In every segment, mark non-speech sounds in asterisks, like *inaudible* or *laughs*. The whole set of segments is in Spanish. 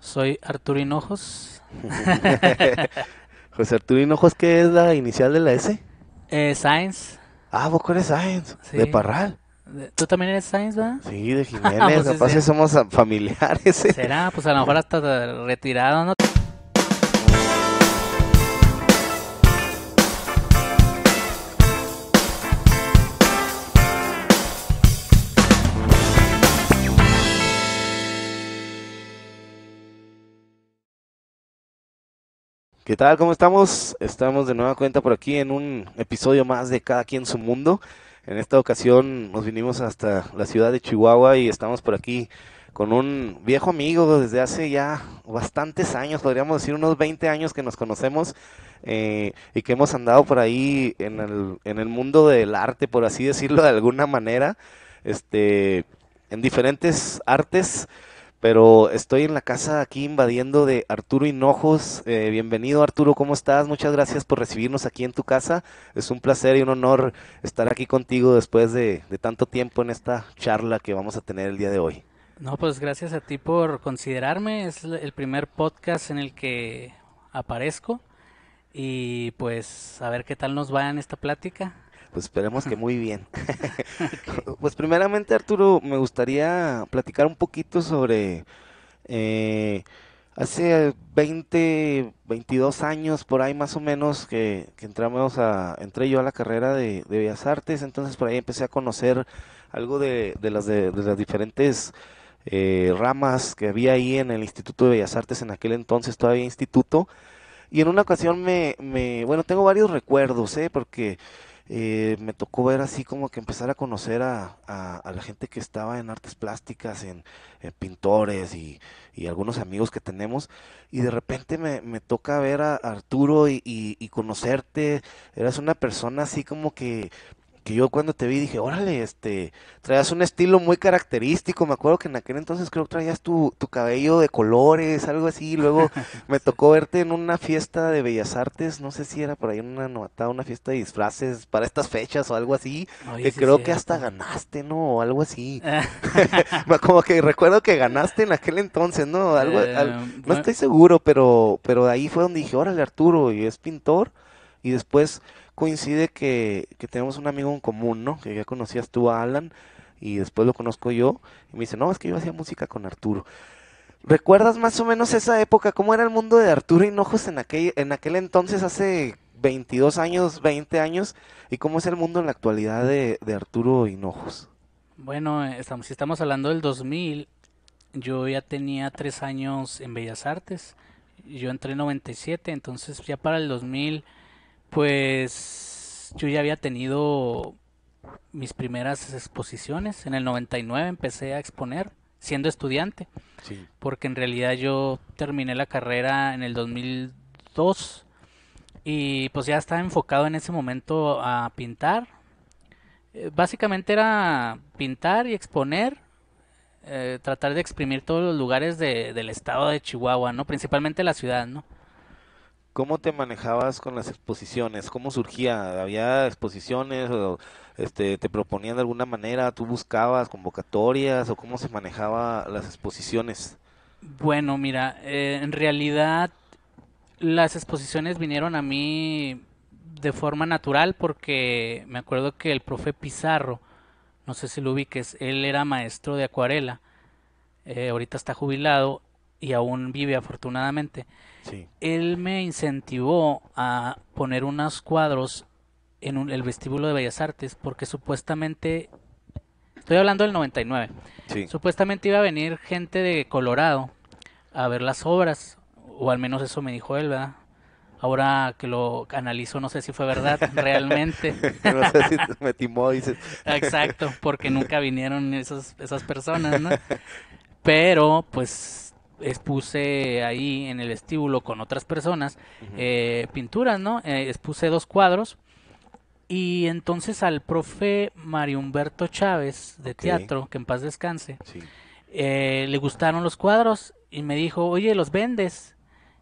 Soy Arturo Hinojos. *laughs* José Arturo Hinojos, ¿qué es la inicial de la S? Eh, Science. Ah, vos eres Science, de Parral. ¿Tú también eres Sainz, verdad? Sí, de *laughs* Jiménez, ah, pues capaz sí, somos familiares. ¿eh? Será, pues a lo mejor hasta retirado, ¿no? ¿Qué tal? ¿Cómo estamos? Estamos de nueva cuenta por aquí en un episodio más de Cada quien su mundo. En esta ocasión nos vinimos hasta la ciudad de Chihuahua y estamos por aquí con un viejo amigo desde hace ya bastantes años, podríamos decir unos 20 años que nos conocemos eh, y que hemos andado por ahí en el, en el mundo del arte, por así decirlo de alguna manera, este, en diferentes artes pero estoy en la casa aquí invadiendo de Arturo Hinojos. Eh, bienvenido Arturo, ¿cómo estás? Muchas gracias por recibirnos aquí en tu casa. Es un placer y un honor estar aquí contigo después de, de tanto tiempo en esta charla que vamos a tener el día de hoy. No, pues gracias a ti por considerarme. Es el primer podcast en el que aparezco. Y pues a ver qué tal nos va en esta plática. Pues esperemos que muy bien. *laughs* *laughs* Pues primeramente, Arturo, me gustaría platicar un poquito sobre... Eh, hace 20, 22 años por ahí más o menos que, entramos a, entré yo a la carrera de, Bellas Artes, entonces por ahí empecé a conocer algo de, las, de, las diferentes eh, ramas que había ahí en el Instituto de Bellas Artes en aquel entonces, todavía instituto. Y en una ocasión me, me bueno, tengo varios recuerdos, ¿eh? porque eh, me tocó ver así como que empezar a conocer a, la gente que estaba en artes plásticas, en, pintores y, algunos amigos que tenemos. Y de repente me, me toca ver a Arturo y, y, y, conocerte. Eras una persona así como que que yo cuando te vi dije, órale, este, traías un estilo muy característico, me acuerdo que en aquel entonces creo que traías tu, tu cabello de colores, algo así, luego *laughs* me tocó verte en una fiesta de Bellas Artes, no sé si era por ahí una novatada, una fiesta de disfraces para estas fechas o algo así, que creo que hasta ganaste, ¿no? O algo así. *laughs* Ah. *laughs* Como que recuerdo que ganaste en aquel entonces, ¿no? Algo, eh, no estoy seguro, pero, pero ahí fue donde dije, órale, Arturo, y es pintor, y después coincide que, tenemos un amigo en común, ¿no? Que ya conocías tú a Alan y después lo conozco yo. Y me dice, no, es que yo hacía música con Arturo. ¿Recuerdas más o menos esa época? ¿Cómo era el mundo de Arturo Hinojos en aquel, en aquel entonces, hace 22 años, 20 años? ¿Y cómo es el mundo en la actualidad de, Arturo Hinojos? Bueno, estamos, si estamos hablando del 2000, yo ya tenía tres años en Bellas Artes. Yo entré en 97, entonces ya para el 2000 pues yo ya había tenido mis primeras exposiciones. En el 99 empecé a exponer siendo estudiante. Porque en realidad yo terminé la carrera en el 2002 y pues ya estaba enfocado en ese momento a pintar. Eh, básicamente era pintar y exponer, eh, tratar de exprimir todos los lugares de, del estado de Chihuahua, ¿no? Principalmente la ciudad, ¿no? ¿Cómo te manejabas con las exposiciones? ¿Cómo surgía? ¿Había exposiciones o este, te proponían de alguna manera? ¿Tú buscabas convocatorias o cómo se manejaba las exposiciones? Bueno, mira, eh, en realidad las exposiciones vinieron a mí de forma natural porque me acuerdo que el profe Pizarro, no sé si lo ubiques, él era maestro de acuarela, eh, ahorita está jubilado y aún vive afortunadamente, sí. él me incentivó a poner unos cuadros en el vestíbulo de Bellas Artes porque supuestamente, estoy hablando del 99, sí. supuestamente iba a venir gente de Colorado a ver las obras, o al menos eso me dijo él, ¿verdad? Ahora que lo analizo, no sé si fue verdad *laughs* realmente. *laughs* no sé si me timó, dices. Exacto, porque nunca *laughs* vinieron esas personas, ¿no? Pero, pues, expuse ahí en el estíbulo con otras personas eh, pinturas, ¿no? Eh, expuse dos cuadros. Y entonces al profe Mario Humberto Chávez de teatro, que en paz descanse, eh, le gustaron los cuadros y me dijo, oye, ¿los vendes?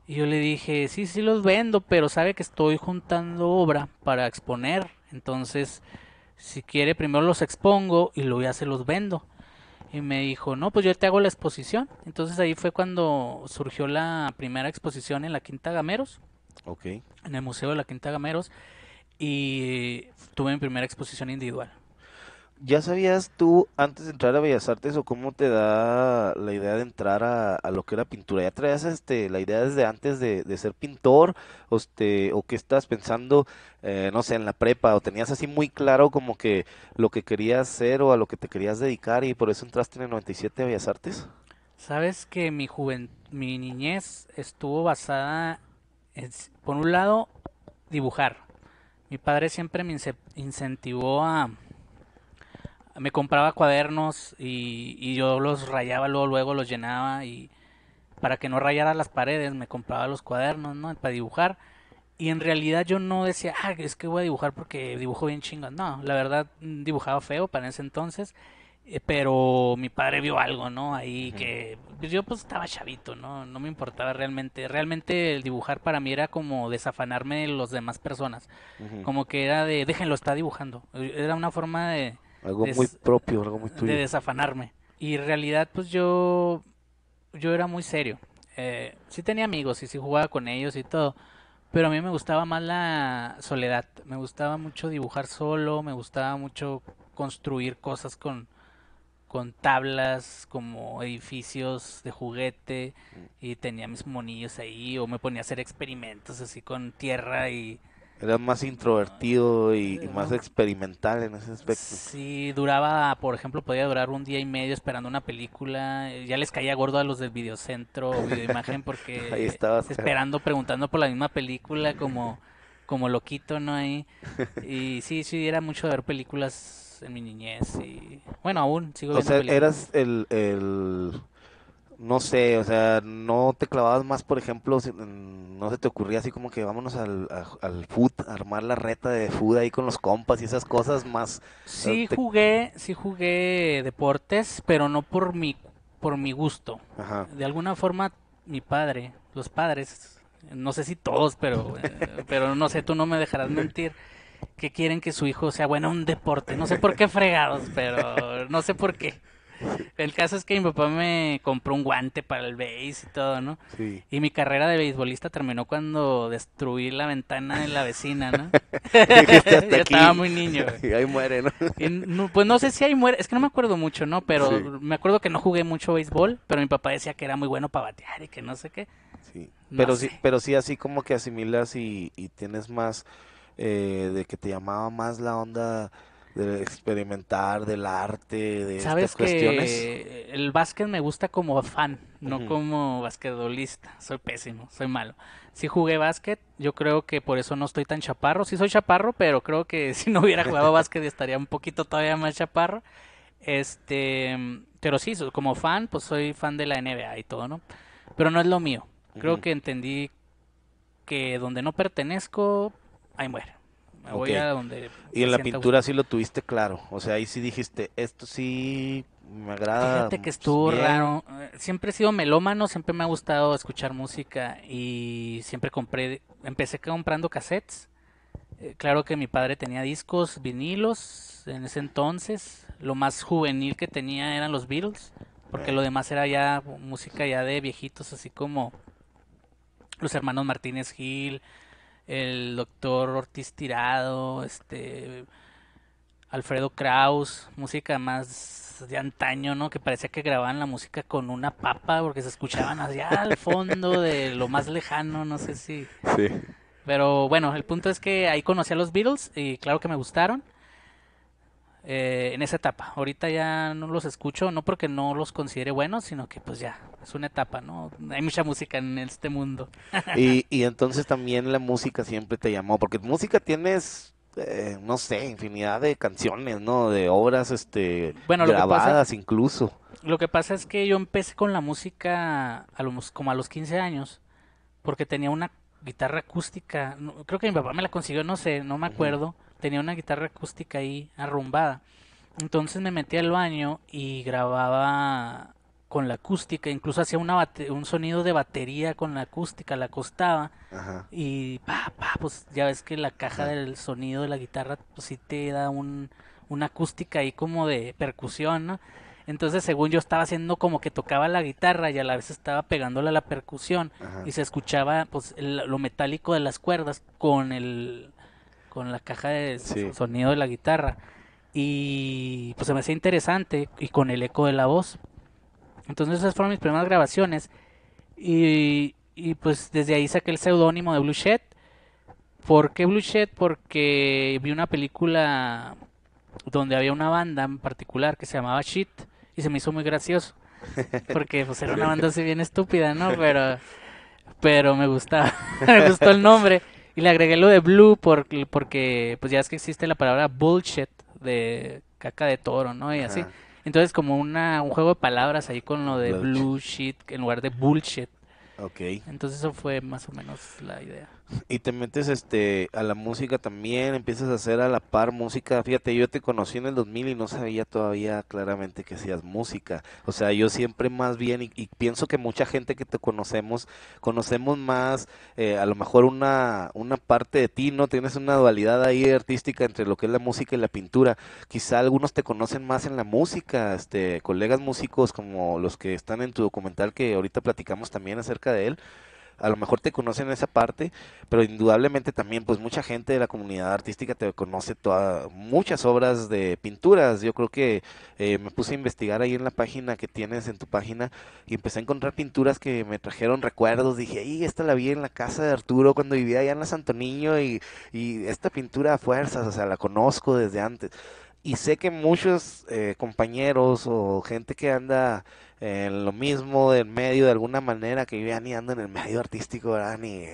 Y yo le dije, sí, sí los vendo, pero sabe que estoy juntando obra para exponer. Entonces, si quiere, primero los expongo y luego ya se los vendo y me dijo, no, pues yo te hago la exposición. Entonces ahí fue cuando surgió la primera exposición en la Quinta Gameros. En el Museo de la Quinta Gameros. Y tuve mi primera exposición individual. ¿Ya sabías tú antes de entrar a Bellas Artes o cómo te da la idea de entrar a, lo que era pintura? ¿Ya traías este, la idea desde antes de, ser pintor? ¿O, este, o qué estás pensando, eh, no sé, en la prepa? ¿O tenías así muy claro como que lo que querías hacer o a lo que te querías dedicar y por eso entraste en el 97 a Bellas Artes? Sabes que mi mi niñez estuvo basada en, por un lado, dibujar. Mi padre siempre me incentivó a me compraba cuadernos y, yo los rayaba luego, luego los llenaba y para que no rayara las paredes me compraba los cuadernos, ¿no? Para dibujar. Y en realidad yo no decía, ah, es que voy a dibujar porque dibujo bien chingón. No, la verdad mm, dibujaba feo para ese entonces, eh, pero mi padre vio algo, ¿no? Ahí que pues, yo pues estaba chavito, ¿no? No me importaba realmente. Realmente el dibujar para mí era como desafanarme de las demás personas. Como que era de, déjenlo, está dibujando. Eh, era una forma de, algo muy propio, algo muy tuyo. De desafanarme. Y en realidad, pues yo, yo era muy serio. Eh, sí tenía amigos y sí jugaba con ellos y todo. Pero a mí me gustaba más la soledad. Me gustaba mucho dibujar solo, me gustaba mucho construir cosas con, con tablas, como edificios de juguete. Mm. Y tenía mis monillos ahí, o me ponía a hacer experimentos así con tierra y era más introvertido y, más experimental en ese aspecto. Sí, duraba, por ejemplo, podía durar un día y medio esperando una película. Ya les caía gordo a los del videocentro o videoimagen porque *laughs* Ahí esperando, preguntando por la misma película como, como loquito, ¿no? Y sí, sí, era mucho ver películas en mi niñez y... Bueno, aún sigo viendo o sea, eras el... el no sé, o sea, no te clavabas más, por ejemplo, mm, no se te ocurría así como que vámonos al, al food, armar la reta de food ahí con los compas y esas cosas más. Sí eh, jugué, sí jugué deportes, pero no por mi, por mi gusto. De alguna forma, mi padre, los padres, no sé si todos, pero, eh, pero no sé, tú no me dejarás mentir que quieren que su hijo sea bueno en un deporte. No sé por qué fregados, pero no sé por qué. El caso es que mi papá me compró un guante para el base y todo, ¿no? Sí. Y mi carrera de beisbolista terminó cuando destruí la ventana de la vecina, ¿no? *laughs* *laughs* Yo estaba muy niño. *laughs* Y ahí muere, ¿no? Pues no sé si ahí muere, es que no me acuerdo mucho, ¿no? Pero me acuerdo que no jugué mucho béisbol, pero mi papá decía que era muy bueno para batear y que no sé qué. Sí. pero sí, pero sí así como que asimilas y, tienes más eh, de que te llamaba más la onda de experimentar, del arte, de estas cuestiones. el básquet me gusta como fan, no como basquetbolista. Soy pésimo, soy malo. Si jugué básquet, yo creo que por eso no estoy tan chaparro. Sí soy chaparro, pero creo que *laughs* si no hubiera jugado básquet estaría un poquito todavía más chaparro. Este, pero sí, como fan, pues soy fan de la NBA y todo, ¿no? Pero no es lo mío. Creo que entendí que donde no pertenezco, ahí muere y en la pintura sí lo tuviste claro. O sea, ahí sí dijiste, esto sí me agrada. Fíjate que estuvo raro. Eh, siempre he sido melómano, siempre me ha gustado escuchar música y siempre compré, empecé comprando cassettes. Eh, claro que mi padre tenía discos, vinilos en ese entonces. Lo más juvenil que tenía eran los Beatles, porque lo demás era ya música ya de viejitos, así como los hermanos Martínez Gil, el doctor Ortiz Tirado, este Alfredo Kraus, música más de antaño, ¿no? Que parecía que grababan la música con una papa porque se escuchaban allá al fondo de lo más lejano, no sé si. Sí. Pero bueno, el punto es que ahí conocí a los Beatles y claro que me gustaron. Eh, en esa etapa. Ahorita ya no los escucho, no porque no los considere buenos, sino que pues ya, es una etapa, ¿no? Hay mucha música en este mundo. Y, y entonces también la música siempre te llamó, porque música tienes... Eh, no sé, infinidad de canciones, ¿no? De obras, este, bueno, grabadas incluso. Lo que pasa es que yo empecé con la música a los, como a los 15 años, porque tenía una guitarra acústica, creo que mi papá me la consiguió, no sé, no me acuerdo tenía una guitarra acústica ahí arrumbada. Entonces me metí al baño y grababa con la acústica, incluso hacía una un sonido de batería con la acústica, la acostaba y pa, pues ya ves que la caja del sonido de la guitarra pues sí te da una acústica ahí como de percusión, Entonces, según yo estaba haciendo como que tocaba la guitarra y a la vez estaba pegándola a la percusión y se escuchaba pues lo metálico de las cuerdas con el con la caja de sonido de la guitarra. Y pues se me hacía interesante y con el eco de la voz. Entonces esas fueron mis primeras grabaciones. Y, pues desde ahí saqué el seudónimo de Blue Shed. ¿Por qué Blue Porque vi una película donde había una banda en particular que se llamaba Shit y se me hizo muy gracioso. *laughs* Porque pues era una banda así bien estúpida, ¿no? Pero, pero me gustaba, *laughs* me gustó el nombre. Y le agregué lo de blue porque porque pues ya es que existe la palabra bullshit de caca de toro, ¿no? Y así. Entonces como una, un juego de palabras ahí con lo de blue, shit en lugar de bullshit. Ok. Entonces eso fue más o menos la idea y te metes este a la música también, empiezas a hacer a la par música. Fíjate, yo te conocí en el 2000 y no sabía todavía claramente que hacías música. O sea, yo siempre más bien y, pienso que mucha gente que te conocemos conocemos más eh, a lo mejor una una parte de ti, no tienes una dualidad ahí artística entre lo que es la música y la pintura. Quizá algunos te conocen más en la música, este colegas músicos como los que están en tu documental que ahorita platicamos también acerca de él a lo mejor te conocen esa parte, pero indudablemente también pues mucha gente de la comunidad artística te conoce todas muchas obras de pinturas. Yo creo que eh, me puse a investigar ahí en la página que tienes en tu página y empecé a encontrar pinturas que me trajeron recuerdos. Dije, y esta la vi en la casa de Arturo cuando vivía allá en la Santo Niño y, esta pintura a fuerzas, o sea, la conozco desde antes y sé que muchos eh, compañeros o gente que anda en lo mismo, del medio de alguna manera, que yo ya ni ando en el medio artístico, ¿verdad? *laughs* Ni,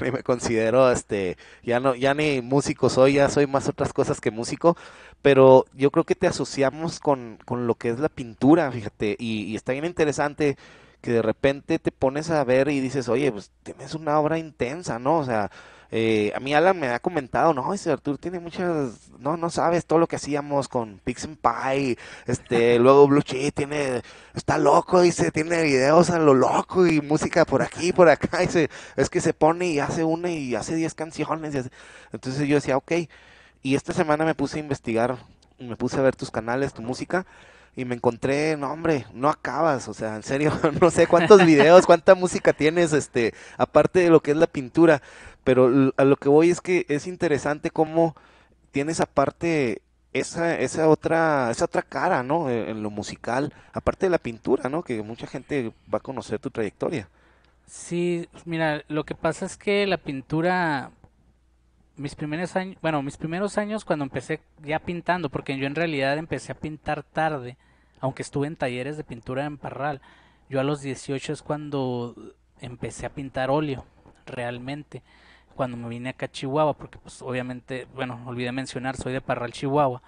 me considero, este, ya no, ya ni músico soy, ya soy más otras cosas que músico, pero yo creo que te asociamos con, lo que es la pintura, fíjate, y, está bien interesante que de repente te pones a ver y dices, oye, pues tienes una obra intensa, ¿no? O sea, eh, a mí Alan me ha comentado, no, ese Artur tiene muchas, no, no sabes todo lo que hacíamos con Pix Pie, este, *laughs* luego Blue Cheat tiene, está loco, dice, tiene videos a lo loco y música por aquí, por acá, dice, es que se pone y hace una y hace diez canciones, y entonces yo decía, ok, y esta semana me puse a investigar, me puse a ver tus canales, tu música, y me encontré, no hombre, no acabas, o sea, en serio, *laughs* no sé cuántos videos, cuánta música tienes, este, aparte de lo que es la pintura, pero a lo que voy es que es interesante cómo tienes aparte esa, esa otra, esa otra cara, ¿no? E, en lo musical, aparte de la pintura, ¿no? Que mucha gente va a conocer tu trayectoria. Sí, mira, lo que pasa es que la pintura, mis primeros años, bueno, mis primeros años cuando empecé ya pintando, porque yo en realidad empecé a pintar tarde, aunque estuve en talleres de pintura en Parral, yo a los 18 es cuando empecé a pintar óleo, realmente cuando me vine acá a Chihuahua, porque pues obviamente, bueno, olvidé mencionar, soy de Parral, Chihuahua.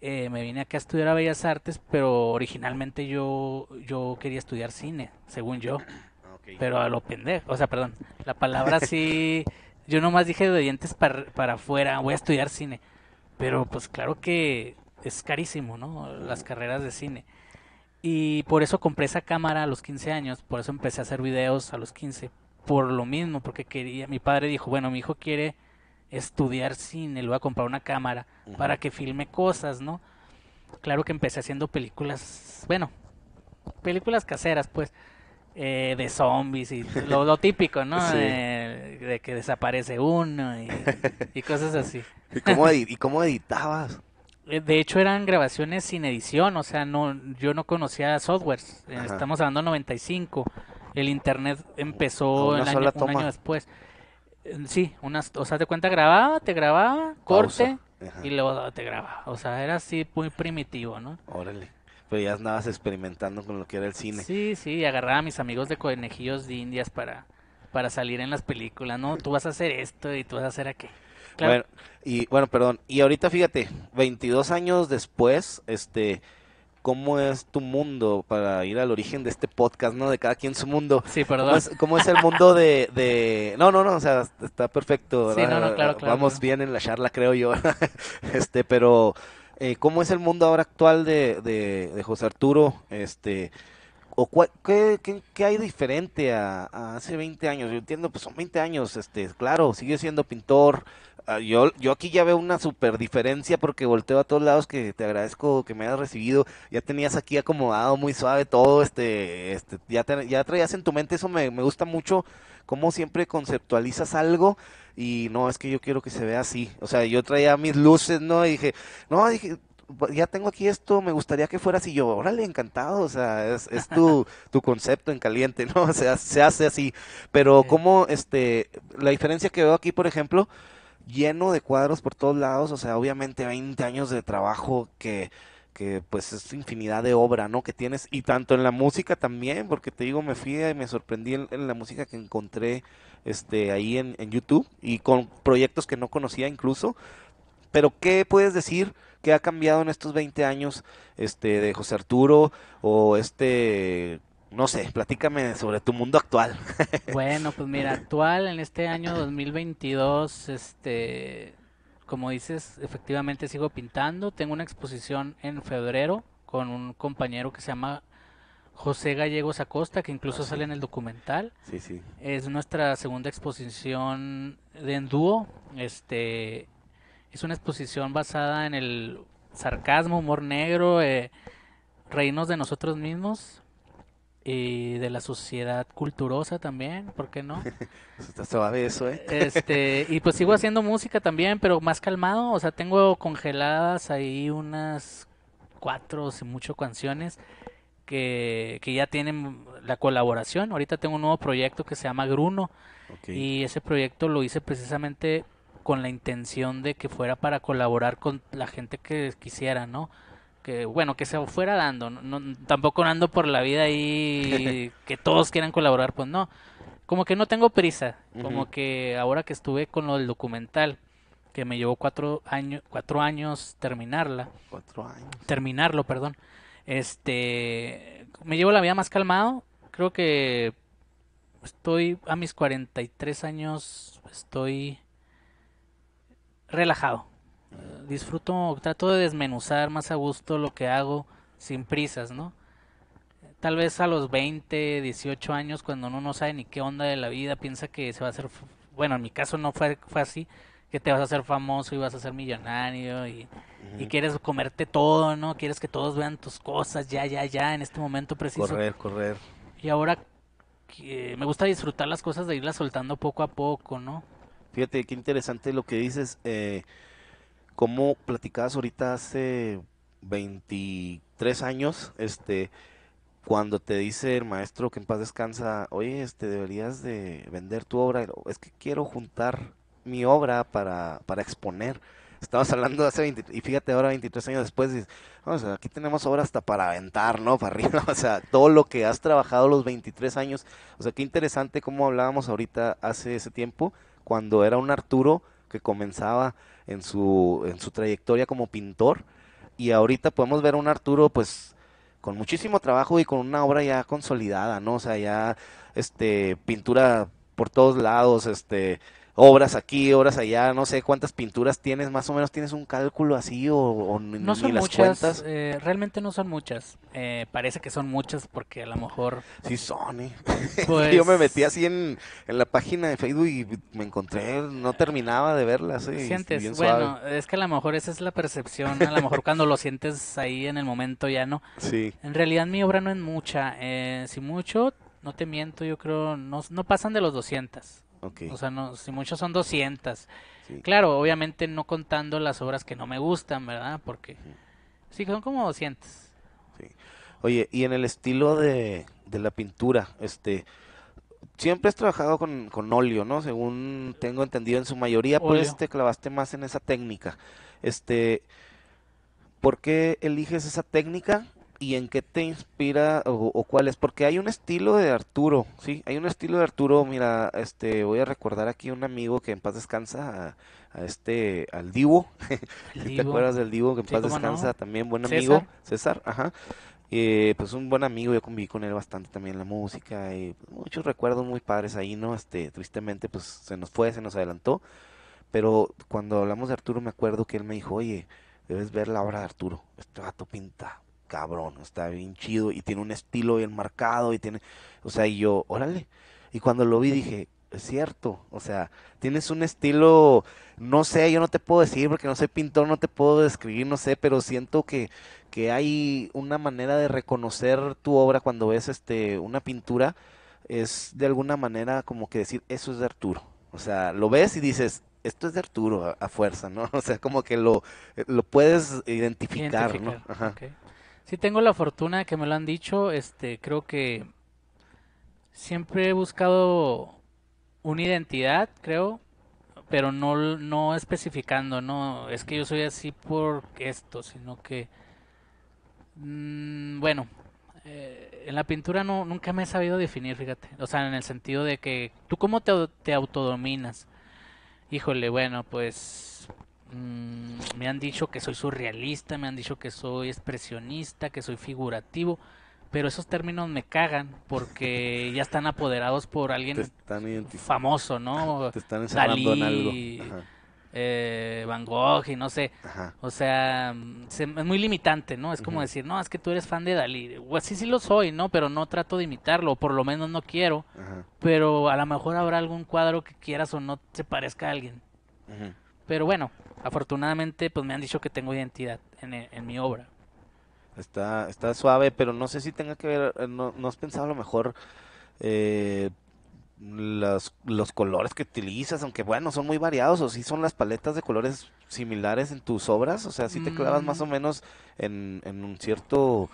Eh, me vine acá a estudiar a Bellas Artes, pero originalmente yo, yo quería estudiar cine, según yo. Ah, pero a lo pendejo, o sea, perdón, la palabra *laughs* sí, yo nomás dije de dientes para, para afuera, voy a estudiar cine. Pero pues claro que es carísimo, ¿no? Las carreras de cine. Y por eso compré esa cámara a los 15 años, por eso empecé a hacer videos a los 15 por lo mismo, porque quería, mi padre dijo, bueno, mi hijo quiere estudiar cine, le voy a comprar una cámara para que filme cosas, ¿no? Claro que empecé haciendo películas, bueno, películas caseras, pues, eh, de zombies y lo, típico, ¿no? Eh, de que desaparece uno y, *laughs* cosas así. ¿Y cómo, *laughs* ¿Y cómo editabas? Eh, de hecho eran grabaciones sin edición, o sea, no, yo no conocía softwares. Estamos hablando 95. El internet empezó en un año después. Eh, sí, unas, o sea, te cuenta grababa, te grababa, corte y luego te grababa. O sea, era así muy primitivo, ¿no? Órale. Pero ya andabas experimentando con lo que era el cine. Sí, sí, agarraba a mis amigos de conejillos de indias para, para salir en las películas, ¿no? Tú vas a hacer esto y tú vas a hacer aquello. Claro. y bueno, perdón. Y ahorita fíjate, 22 años después, este, cómo es tu mundo para ir al origen de este podcast, ¿no? De cada quien su mundo. Sí, perdón. ¿Cómo es, el mundo de, de, No, no, no, o sea, está perfecto. Sí, no, no, claro, claro. Vamos bien en la charla, creo yo. *laughs* este, pero eh, ¿cómo es el mundo ahora actual de, de, de José Arturo? Este o qué, hay diferente a, hace 20 años? Yo entiendo, pues son 20 años, este, claro, sigue siendo pintor. Ah, yo, yo aquí ya veo una super diferencia porque volteo a todos lados que te agradezco que me hayas recibido. Ya tenías aquí acomodado muy suave todo, este, este ya, ya traías en tu mente, eso me, me gusta mucho, cómo siempre conceptualizas algo y no, es que yo quiero que se vea así. O sea, yo traía mis luces, ¿no? Y dije, no, dije, pues, ya tengo aquí esto, me gustaría que fuera así. Yo, órale, encantado, o sea, es, *laughs* tu, concepto en caliente, ¿no? O sea, se hace así. Pero como, este, la diferencia que veo aquí, por ejemplo, lleno de cuadros por todos lados, o sea, obviamente 20 años de trabajo que pues es infinidad de obra, ¿no? Que tienes, y tanto en la música también, porque te digo, me fui y me sorprendí en, la música que encontré este, ahí en YouTube y con proyectos que no conocía incluso. Pero, ¿qué puedes decir? qué ha cambiado en estos 20 años este, de José Arturo o este no sé, platícame sobre tu mundo actual. *laughs* Bueno, pues mira, actual en este año 2022, este, como dices, efectivamente sigo pintando. Tengo una exposición en febrero con un compañero que se llama José Gallegos Acosta, que incluso ah, sale en el documental. Sí, sí. Es nuestra segunda exposición de en dúo. Este, es una exposición basada en el sarcasmo, humor negro, eh, reinos de nosotros mismos y de la sociedad culturosa también, ¿por qué no? *laughs* Está suave eso, ¿eh? Este, y pues sigo haciendo música también, pero más calmado, o sea, tengo congeladas ahí unas cuatro, si mucho, canciones que, ya tienen la colaboración. Ahorita tengo un nuevo proyecto que se llama Gruno y ese proyecto lo hice precisamente con la intención de que fuera para colaborar con la gente que quisiera, ¿no? Que, bueno, que se fuera dando, tampoco ando por la vida ahí *laughs* que todos quieran colaborar, pues no. Como que no tengo prisa, como que ahora que estuve con lo del documental, que me llevó cuatro años, cuatro años terminarla. Cuatro Terminarlo, perdón. Este, me llevo la vida más calmado. Creo que estoy a mis 43 años, estoy relajado. Disfruto, trato de desmenuzar más a gusto lo que hago sin prisas, ¿no? Tal vez a los 20, 18 años, cuando uno no sabe ni qué onda de la vida, piensa que se va a hacer, bueno, en mi caso no fue, fue así, que te vas a hacer famoso y vas a ser millonario y, quieres comerte todo, ¿no? Quieres que todos vean tus cosas ya, ya, ya, en este momento preciso. Correr, correr. Y ahora me gusta disfrutar las cosas de irlas soltando poco a poco, ¿no? Fíjate qué interesante lo que dices. Eh, como platicabas ahorita hace 23 años, este, cuando te dice el maestro que en paz descansa, oye, este, deberías de vender tu obra, es que quiero juntar mi obra para, para exponer. Estamos hablando de hace 20, y fíjate ahora 23 años después, dices, aquí tenemos obra hasta para aventar, ¿no? *laughs* Para arriba, o sea, todo lo que has trabajado los 23 años, o sea, qué interesante cómo hablábamos ahorita hace ese tiempo, cuando era un Arturo que comenzaba en su, en su trayectoria como pintor y ahorita podemos ver a un Arturo pues con muchísimo trabajo y con una obra ya consolidada, ¿no? O sea, ya este pintura por todos lados, este obras aquí, obras allá, no sé cuántas pinturas tienes, más o menos tienes un cálculo así o, ni, no las eh, realmente no son muchas. Eh, parece que son muchas porque a lo mejor. Sí, son. ¿eh? *laughs* Pues yo me metí así en, en, la página de Facebook y me encontré, no terminaba de verlas. sientes, bueno, es que a lo mejor esa es la percepción, a lo mejor cuando lo sientes ahí en el momento ya no. *laughs* Sí. En realidad mi obra no es mucha, si mucho, no te miento, yo creo, no, no pasan de los 200. O sea, no, si muchos son 200. Claro, obviamente no contando las obras que no me gustan, ¿verdad? Porque sí, son como 200. Oye, y en el estilo de, la pintura, este, siempre has trabajado con, con, óleo, ¿no? Según tengo entendido, en su mayoría, pues te clavaste más en esa técnica. Este, ¿por qué eliges esa técnica? y en qué te inspira o, cuál es, porque hay un estilo de Arturo, sí, hay un estilo de Arturo, mira, este, voy a recordar aquí a un amigo que en paz descansa, a, este, al Divo, si *laughs* te acuerdas del Divo que en paz descansa, también buen amigo, César, ajá, eh, pues un buen amigo, yo conviví con él bastante también en la música y pues muchos recuerdos muy padres ahí, ¿no? Este, tristemente pues se nos fue, se nos adelantó, pero cuando hablamos de Arturo me acuerdo que él me dijo, oye, debes ver la obra de Arturo, este vato pinta cabrón, está bien chido y tiene un estilo bien marcado y tiene, o sea, y yo, órale. Y cuando lo vi dije, es cierto, o sea, tienes un estilo, no sé, yo no te puedo decir porque no soy pintor, no te puedo describir, no sé, pero siento que, que hay una manera de reconocer tu obra cuando ves este, una pintura, es de alguna manera como que decir, eso es de Arturo, o sea, lo ves y dices, esto es de Arturo a, fuerza, ¿no? *laughs* O sea, como que lo, lo puedes identificar, ¿no? si tengo la fortuna que me lo han dicho, este, creo que siempre he buscado una identidad, creo, pero no, no especificando, no, es que yo soy así por esto, sino que, mm, bueno, eh, en la pintura no, nunca me he sabido definir, fíjate, o sea, en el sentido de que, ¿tú cómo te, te autodominas? Híjole, bueno, pues... Mm, me han dicho que soy surrealista, me han dicho que soy expresionista, que soy figurativo. Pero esos términos me cagan porque *laughs* ya están apoderados por alguien famoso, ¿no? *laughs* Te están Dalí, eh, Van Gogh y no sé. O sea, es muy limitante, ¿no? Es como decir, no, es que tú eres fan de Dalí. sí sí lo soy, ¿no? Pero no trato de imitarlo, o por lo menos no quiero. Pero a lo mejor habrá algún cuadro que quieras o no se parezca a alguien. Pero bueno, afortunadamente pues me han dicho que tengo identidad e, en, mi obra. Está, está suave, pero no sé si tenga que ver, eh, no, no has pensado a lo mejor eh, los, los colores que utilizas, aunque bueno, son muy variados, o si son las paletas de colores similares en tus obras, o sea, si te clavas más o mm. menos en un cierto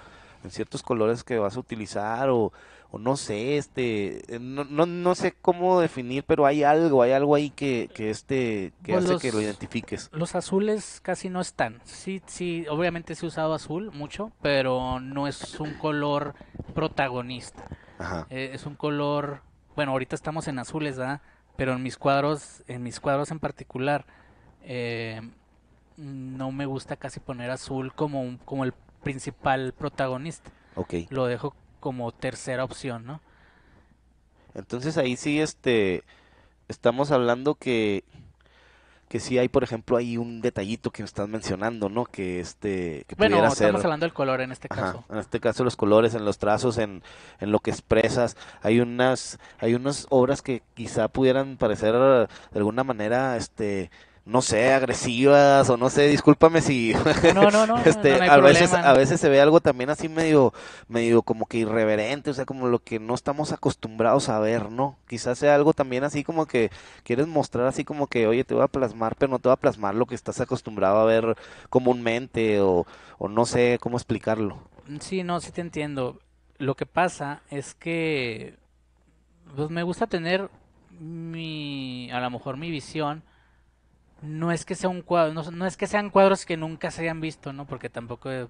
en ciertos colores que vas a utilizar o, no sé, este, eh, no, sé cómo definir, pero hay algo, hay algo ahí que, que este, que pues hace que lo identifiques. Los azules casi no están, sí, sí, obviamente se ha usado azul mucho, pero no es un color protagonista. Eh, es un color, bueno, ahorita estamos en azules, ¿verdad? Pero en mis cuadros, en mis cuadros en particular, eh, no me gusta casi poner azul como, como el principal protagonista. Okay. Lo dejo como tercera opción, ¿no? Entonces ahí sí este estamos hablando que que sí hay, por ejemplo, hay un detallito que estás mencionando, ¿no? Que este bueno, estamos hablando del color en este caso. en este caso los colores, en los trazos, en, en lo que expresas, hay unas hay unas obras que quizá pudieran parecer de alguna manera este no sé, agresivas o no sé, discúlpame si no, *laughs* no, no, este, a veces se ve algo también así medio medio como que irreverente, o sea, como lo que no estamos acostumbrados a ver, ¿no? Quizás sea algo también así como que quieres mostrar así como que, "Oye, te voy a plasmar, pero no te voy a plasmar lo que estás acostumbrado a ver comúnmente" o o no sé cómo explicarlo. Sí, no, sí te entiendo. Lo que pasa es que pues me gusta tener mi a lo mejor mi visión no es que sea un no, es que sean cuadros que nunca se hayan visto, ¿no? Porque tampoco eh,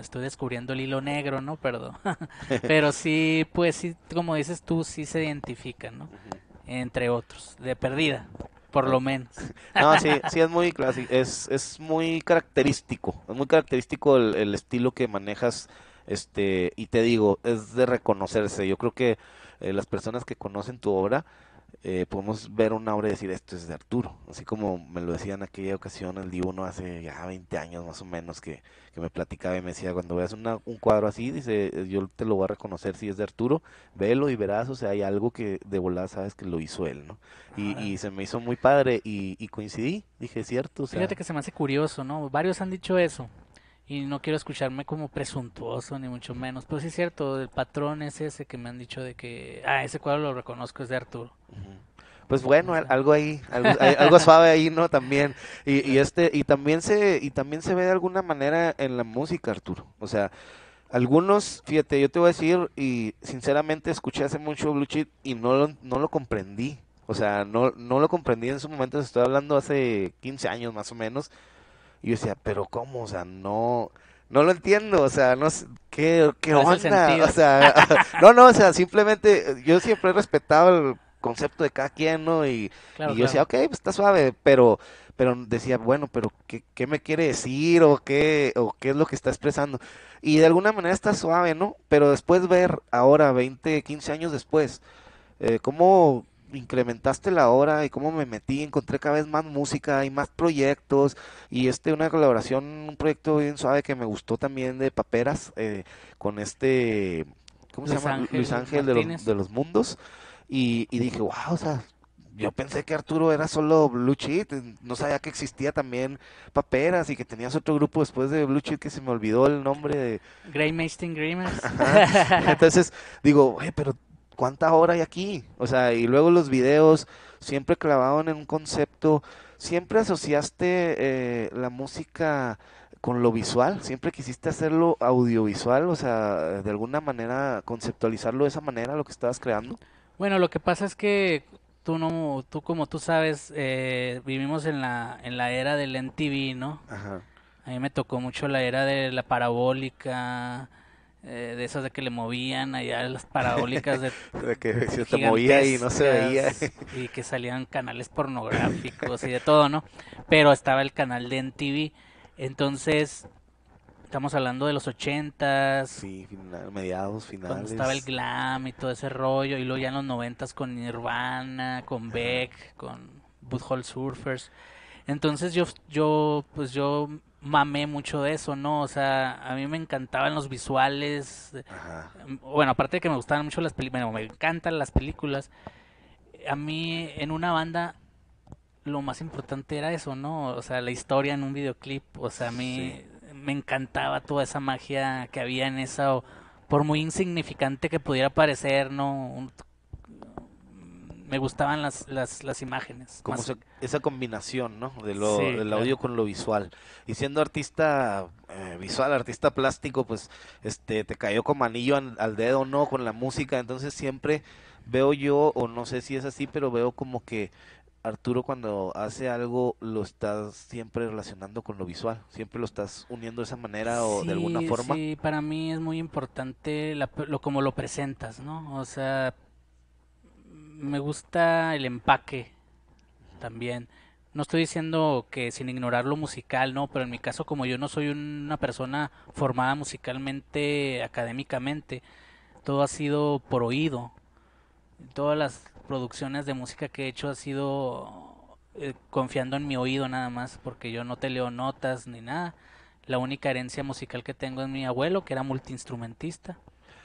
estoy descubriendo el hilo negro, ¿no? Perdón. *laughs* Pero sí, pues sí, como dices tú, sí se identifican, ¿no? Entre otros, de perdida, por lo menos. *laughs* No, sí, sí es muy clásico, es, es muy característico, es muy característico el, estilo que manejas, este, y te digo, es de reconocerse. Yo creo que eh, las personas que conocen tu obra, eh, podemos ver una obra y decir esto es de Arturo. Así como me lo decía en aquella ocasión el uno hace ya 20 años más o menos que, me platicaba y me decía, cuando veas un cuadro así, dice, eh, yo te lo voy a reconocer si es de Arturo, velo y verás, o sea, hay algo que de volada sabes que lo hizo él, ¿no? Y, se me hizo muy padre y, coincidí, dije, cierto. fíjate que se me hace curioso, ¿no? Varios han dicho eso, y no quiero escucharme como presuntuoso ni mucho menos, pero sí es cierto, el patrón es ese que me han dicho de que, ah, ese cuadro lo reconozco, es de Arturo. Pues bueno, algo ahí, algo, *laughs* suave ahí, ¿no? También. Y, este, y también se, y también se ve de alguna manera en la música, Arturo. O sea, algunos, fíjate, yo te voy a decir, y sinceramente escuché hace mucho Blue Cheat y no lo, no lo comprendí. O sea, no, no lo comprendí en su momento, estoy hablando hace 15 años más o menos. Y yo decía, pero ¿cómo? O sea, no, no lo entiendo, o sea, no ¿qué, qué onda? O sea, *laughs* no, no, o sea, simplemente yo siempre he respetado el concepto de cada quien, ¿no? Y, yo decía, ok, pues está suave, pero, pero decía, bueno, pero ¿qué, me quiere decir o qué, o qué es lo que está expresando? Y de alguna manera está suave, ¿no? Pero después ver ahora, 20, 15 años después, eh, cómo incrementaste la hora y cómo me metí, encontré cada vez más música y más proyectos y este una colaboración, un proyecto bien suave que me gustó también de Paperas eh, con este, ¿cómo se llama? Luis Ángel de los, de los, Mundos y, dije, wow, o sea, yo pensé que Arturo era solo Blue Cheat, no sabía que existía también Paperas y que tenías otro grupo después de Blue Cheat que se me olvidó el nombre de... Grey Masting Grimmers. Entonces digo, pero ¿Cuánta hora hay aquí? O sea, y luego los videos, siempre clavaban en un concepto, siempre asociaste eh, la música con lo visual, siempre quisiste hacerlo audiovisual, o sea, de alguna manera conceptualizarlo de esa manera, lo que estabas creando. Bueno, lo que pasa es que tú no, tú como tú sabes, eh, vivimos en la, era del MTV, ¿no? Ajá. A mí me tocó mucho la era de la parabólica, eh, de esas de que le movían allá las parabólicas de, *laughs* de que se te movía y no se veía y que salían canales pornográficos y de todo, ¿no? Pero estaba el canal de NTV, entonces estamos hablando de los ochentas, sí, mediados finales, cuando estaba el glam y todo ese rollo y luego ya en los noventas con Nirvana, con Beck, con Hall Surfers, entonces yo yo pues yo mamé mucho de eso, ¿no? O sea, a mí me encantaban los visuales. Em, bueno, aparte de que me gustaban mucho las películas, bueno, me encantan las películas. A mí en una banda lo más importante era eso, ¿no? O sea, la historia en un videoclip. O sea, a mí me encantaba toda esa magia que había en eso. Por muy insignificante que pudiera parecer, ¿no? me gustaban las, las, imágenes. Como esa combinación, ¿no? De lo, del audio con lo visual. Y siendo artista eh, visual, artista plástico, pues este te cayó como anillo al, dedo, ¿no? Con la música. Entonces siempre veo yo, o no sé si es así, pero veo como que Arturo cuando hace algo lo estás siempre relacionando con lo visual, siempre lo estás uniendo de esa manera o de alguna forma. Sí, para mí es muy importante lo, como lo presentas, ¿no? O sea, me gusta el empaque también. No estoy diciendo que sin ignorar lo musical, ¿no? Pero en mi caso, como yo no soy una persona formada musicalmente, académicamente, todo ha sido por oído. Todas las producciones de música que he hecho ha sido eh, confiando en mi oído nada más, porque yo no te leo notas ni nada. La única herencia musical que tengo es mi abuelo, que era multiinstrumentista.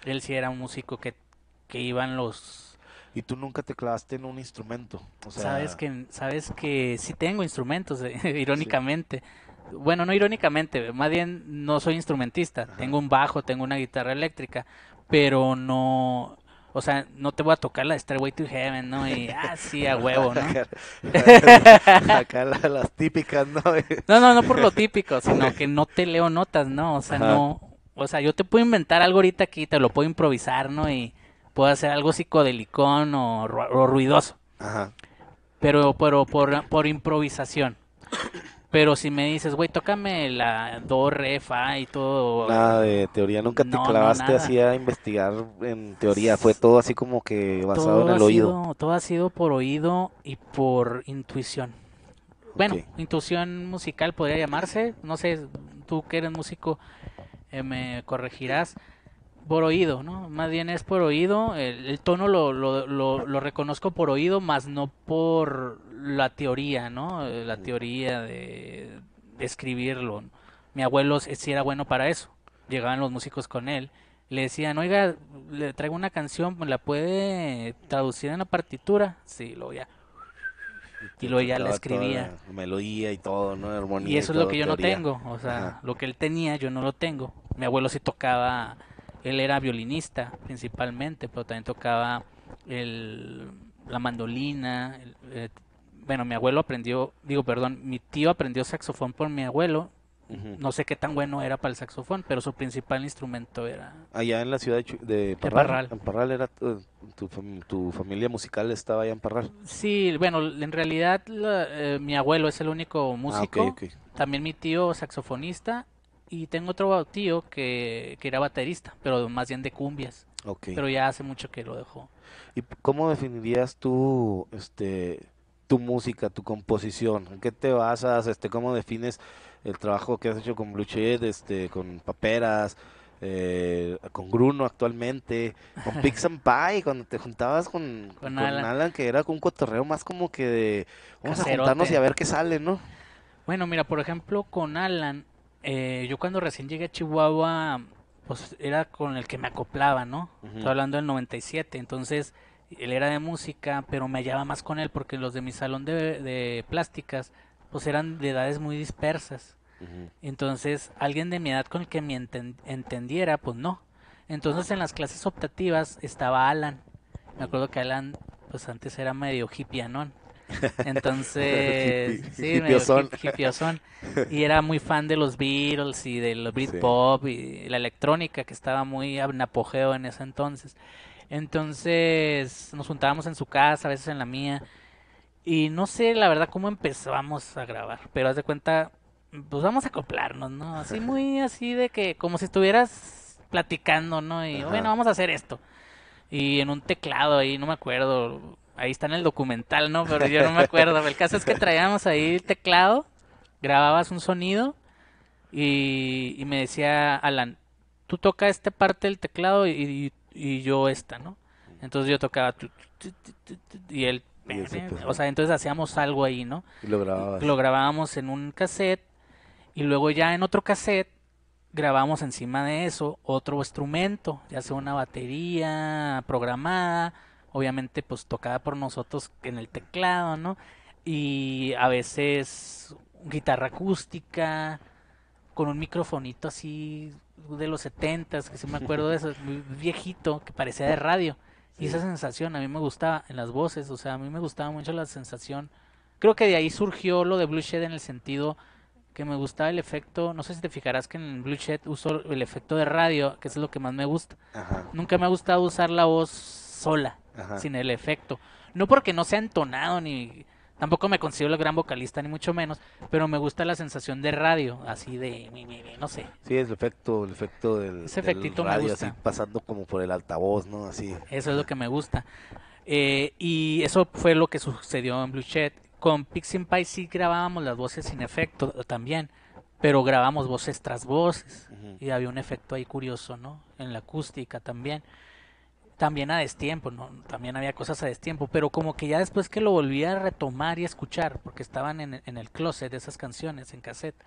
Él sí era un músico que, que iban los y tú nunca te clavaste en un instrumento. Sabes que sabes que sí tengo instrumentos, eh, *laughs* irónicamente. Bueno, no irónicamente, más bien no soy instrumentista. Tengo un bajo, tengo una guitarra eléctrica, pero no, o sea, no te voy a tocar la Stairway to Heaven, ¿no? Y así ah, a *laughs* huevo, ¿no? *laughs* las, típicas, ¿no? no, no, no por lo típico, sino que no te leo notas, ¿no? O sea, no, o sea, yo te puedo inventar algo ahorita aquí, te lo puedo improvisar, ¿no? Y puedo hacer algo psicodelicón o, ruidoso. Ajá. Pero, pero por, por improvisación. Pero si me dices, güey, tócame la do, re, fa y todo. Nada de teoría, nunca te clavaste así a investigar en teoría, fue todo así como que basado en el oído. todo ha sido por oído y por intuición. Bueno, intuición musical podría llamarse, no sé, tú que eres músico eh, me corregirás. Por oído, ¿no? Más bien es por oído. El, tono lo, lo, lo, reconozco por oído, más no por la teoría, ¿no? Eh, la teoría de, escribirlo. Mi abuelo sí era bueno para eso. Llegaban los músicos con él. Le decían, oiga, le traigo una canción, ¿la puede traducir en la partitura? Sí, lo ya. Y lo ya la escribía. melodía y todo, ¿no? Y eso es lo que yo no tengo. O sea, lo que él tenía, yo no lo tengo. Mi abuelo sí tocaba él era violinista principalmente, pero también tocaba la mandolina. Eh, bueno, mi abuelo aprendió, digo, perdón, mi tío aprendió saxofón por mi abuelo. No sé qué tan bueno era para el saxofón, pero su principal instrumento era... Allá en la ciudad de, Parral, era... Tu, familia musical estaba allá en Parral. Sí, bueno, en realidad eh, mi abuelo es el único ah, músico. También mi tío saxofonista y tengo otro tío que, era baterista, pero más bien de cumbias. Pero ya hace mucho que lo dejó. ¿Y cómo definirías tú este, tu música, tu composición? ¿En qué te basas? Este, ¿Cómo defines el trabajo que has hecho con Bluchet, este, con Paperas? Eh, con Gruno actualmente, con Pix *laughs* and Pie, cuando te juntabas con, Alan. que era un cotorreo más como que de vamos a juntarnos y a ver qué sale, ¿no? Bueno, mira, por ejemplo, con Alan eh, yo cuando recién llegué a Chihuahua, pues era con el que me acoplaba, ¿no? Estoy hablando del 97, entonces él era de música, pero me hallaba más con él porque los de mi salón de, plásticas, pues eran de edades muy dispersas. Entonces, alguien de mi edad con el que me entendiera, pues no. Entonces, en las clases optativas estaba Alan. Me acuerdo que Alan, pues antes era medio hippianón. *laughs* Entonces, sí, Y era muy fan de los Beatles y del Britpop pop y la electrónica que estaba muy en apogeo en ese entonces. Entonces, nos juntábamos en su casa, a veces en la mía. Y no sé, la verdad, cómo empezamos a grabar. Pero haz de cuenta, pues vamos a acoplarnos, ¿no? Así *laughs* muy así de que, como si estuvieras platicando, ¿no? Y bueno, vamos a hacer esto. Y en un teclado ahí, no me acuerdo, Ahí está en el documental, ¿no? Pero yo no me acuerdo. El caso es que traíamos ahí el teclado, grababas un sonido y, me decía Alan, tú toca esta parte del teclado y, yo esta, ¿no? Entonces yo tocaba y él... Pues, o sea, entonces hacíamos algo ahí, ¿no? lo grababas. Lo grabábamos en un cassette y luego ya en otro cassette grabamos encima de eso otro instrumento, ya sea una batería programada obviamente pues tocada por nosotros en el teclado, ¿no? Y a veces guitarra acústica, con un microfonito así de los setentas, que si me acuerdo de eso, viejito, que parecía de radio. Y esa sensación a mí me gustaba en las voces, o sea, a mí me gustaba mucho la sensación. Creo que de ahí surgió lo de Blue Shed en el sentido que me gustaba el efecto, no sé si te fijarás que en Blue Shed uso el efecto de radio, que es lo que más me gusta. Nunca me ha gustado usar la voz sola sin el efecto. No porque no sea entonado ni tampoco me considero el gran vocalista ni mucho menos, pero me gusta la sensación de radio, así de no sé. Sí, es el efecto, el efecto del, radio, pasando como por el altavoz, ¿no? Así. Eso es lo que me gusta. Eh, y eso fue lo que sucedió en Blue Shed. Con Pixie Pie sí grabábamos las voces sin efecto eh, también, pero grabamos voces tras voces y había un efecto ahí curioso, ¿no? En la acústica también también a destiempo, también había cosas a destiempo, pero como que ya después que lo volví a retomar y escuchar, porque estaban en, el closet de esas canciones, en cassette,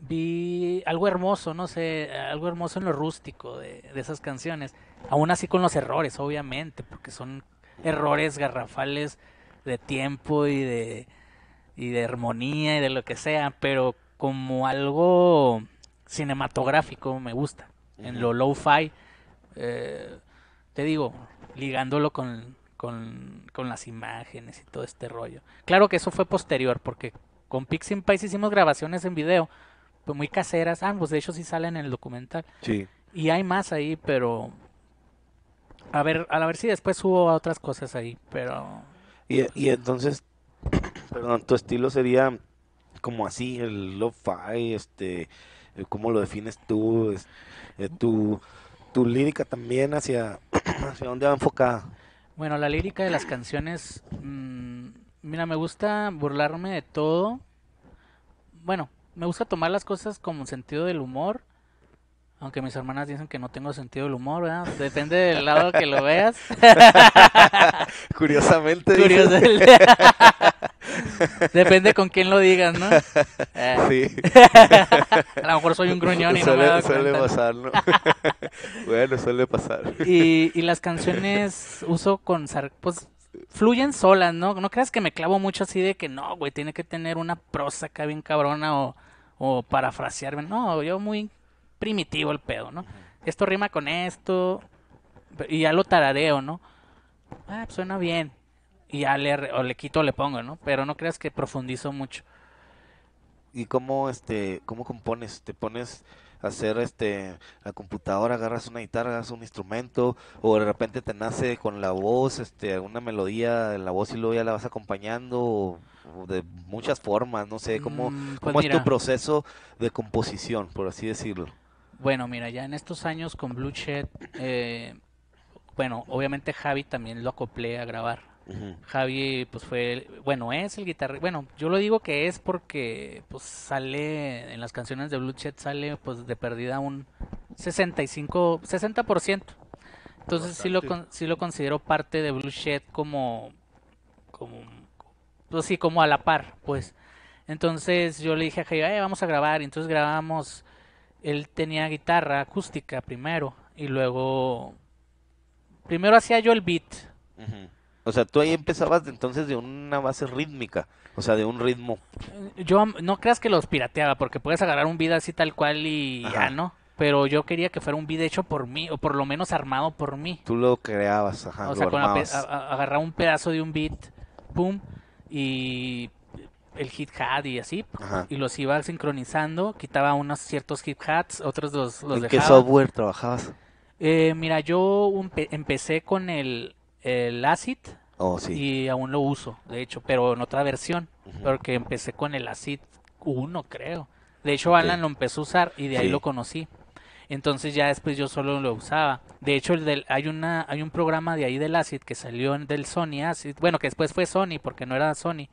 vi algo hermoso, no sé, algo hermoso en lo rústico de, esas canciones, aún así con los errores, obviamente, porque son errores garrafales de tiempo y de, y de armonía y de lo que sea, pero como algo cinematográfico me gusta, en lo low-fi. Eh, te digo, ligándolo con, con, con, las imágenes y todo este rollo. Claro que eso fue posterior, porque con Pixin Pais hicimos grabaciones en video, pues muy caseras, ambos, ah, pues, de hecho sí salen en el documental. Sí. Y hay más ahí, pero a ver, a ver si después hubo otras cosas ahí, pero... Y, entonces, *coughs* perdón, tu estilo sería como así, el lo-fi, este, ¿cómo lo defines tú? Es, eh, tu tu lírica también hacia, *clears throat* hacia dónde va enfocada? Bueno, la lírica de las canciones, mm, mira, me gusta burlarme de todo. Bueno, me gusta tomar las cosas como sentido del humor aunque mis hermanas dicen que no tengo sentido del humor, ¿verdad? Depende del lado que lo veas. *laughs* Curiosamente. Depende con quién lo digas, ¿no? Eh. Sí. *laughs* A lo mejor soy un gruñón y no Suele pasar, ¿no? *laughs* bueno, suele pasar. Y, las canciones uso con... Pues fluyen solas, ¿no? No creas que me clavo mucho así de que no, güey, tiene que tener una prosa acá bien cabrona o, o parafrasearme. No, yo muy primitivo el pedo, ¿no? Esto rima con esto y ya lo taradeo, ¿no? Ah, pues suena bien. Y ya le, o le quito o le pongo, ¿no? Pero no creas que profundizo mucho. ¿Y cómo, este, cómo compones? ¿Te pones a hacer este, la computadora, agarras una guitarra, agarras un instrumento, o de repente te nace con la voz, este, alguna melodía la voz y luego ya la vas acompañando, o, de muchas formas, no sé, ¿cómo, mm, pues cómo es tu proceso de composición, por así decirlo? Bueno, mira, ya en estos años con Blue Shed, eh, bueno, obviamente Javi también lo acoplé a grabar. Javi, pues fue, bueno, es el guitarrista. Bueno, yo lo digo que es porque, pues sale en las canciones de Blue Shed sale, pues de perdida un 65, 60%. Entonces, sí lo, sí lo considero parte de Blue Shed como, como, pues sí, como a la par, pues. Entonces, yo le dije a Javi, vamos a grabar. Y entonces grabamos él tenía guitarra acústica primero y luego primero hacía yo el beat. O sea, tú ahí empezabas entonces de una base rítmica, o sea, de un ritmo. Yo no creas que los pirateaba porque puedes agarrar un beat así tal cual y ya no. Pero yo quería que fuera un beat hecho por mí, o por lo menos armado por mí. Tú lo creabas, ajá. O sea, con agarraba un pedazo de un beat, pum, y el hit hat y así, y los iba sincronizando, quitaba unos ciertos hit hats, otros los, los ¿En qué software trabajabas? Eh, mira, yo empecé con el, ACID oh, y aún lo uso, de hecho, pero en otra versión, porque empecé con el ACID 1, creo. De hecho, Alan lo empezó a usar y de ahí lo conocí. Entonces ya después yo solo lo usaba. De hecho, el hay una hay un programa de ahí del ACID que salió del Sony ACID, bueno, que después fue Sony porque no era Sony,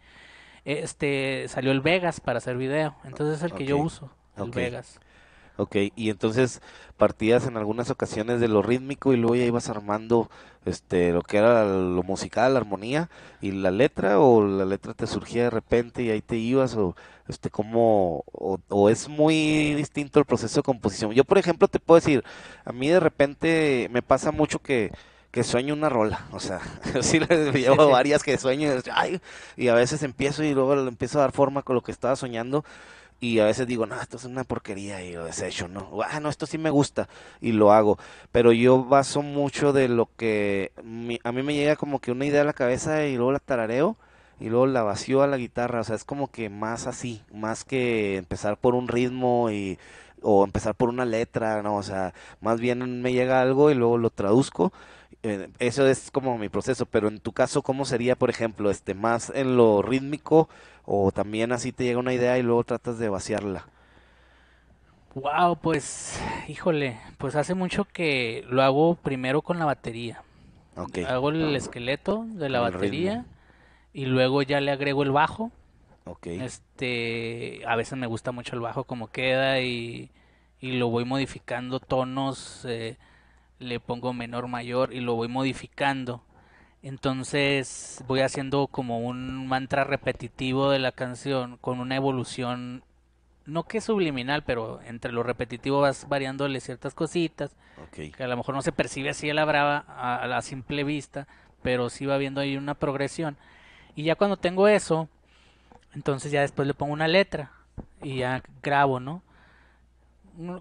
este salió el Vegas para hacer video, entonces es el que yo uso, el Vegas. Ok, y entonces partías en algunas ocasiones de lo rítmico y luego ya ibas armando este lo que era lo musical, la armonía y la letra o la letra te surgía de repente y ahí te ibas o este como o es muy distinto el proceso de composición. Yo por ejemplo te puedo decir, a mí de repente me pasa mucho que que sueño una rola, o sea, yo *laughs* sí llevo varias que sueño y, ay, y a veces empiezo y luego empiezo a dar forma con lo que estaba soñando y a veces digo, no, esto es una porquería y lo desecho, ¿no? Ah, no, esto sí me gusta y lo hago. Pero yo baso mucho de lo que a mí me llega como que una idea a la cabeza y luego la tarareo y luego la vacío a la guitarra. O sea, es como que más así, más que empezar por un ritmo y o empezar por una letra, ¿no? O sea, más bien me llega algo y luego lo traduzco eso es como mi proceso, pero en tu caso, ¿cómo sería, por ejemplo, este, más en lo rítmico o también así te llega una idea y luego tratas de vaciarla? Wow, pues, híjole, pues hace mucho que lo hago primero con la batería. Okay. Hago el esqueleto de la batería y luego ya le agrego el bajo. Okay. Este, a veces me gusta mucho el bajo como queda y, lo voy modificando tonos. Eh, le pongo menor mayor y lo voy modificando. Entonces voy haciendo como un mantra repetitivo de la canción con una evolución, no que subliminal, pero entre lo repetitivo vas variándole ciertas cositas que a lo mejor no se percibe así a la brava, a, la simple vista, pero sí va viendo ahí una progresión. Y ya cuando tengo eso, entonces ya después le pongo una letra y ya grabo, ¿no?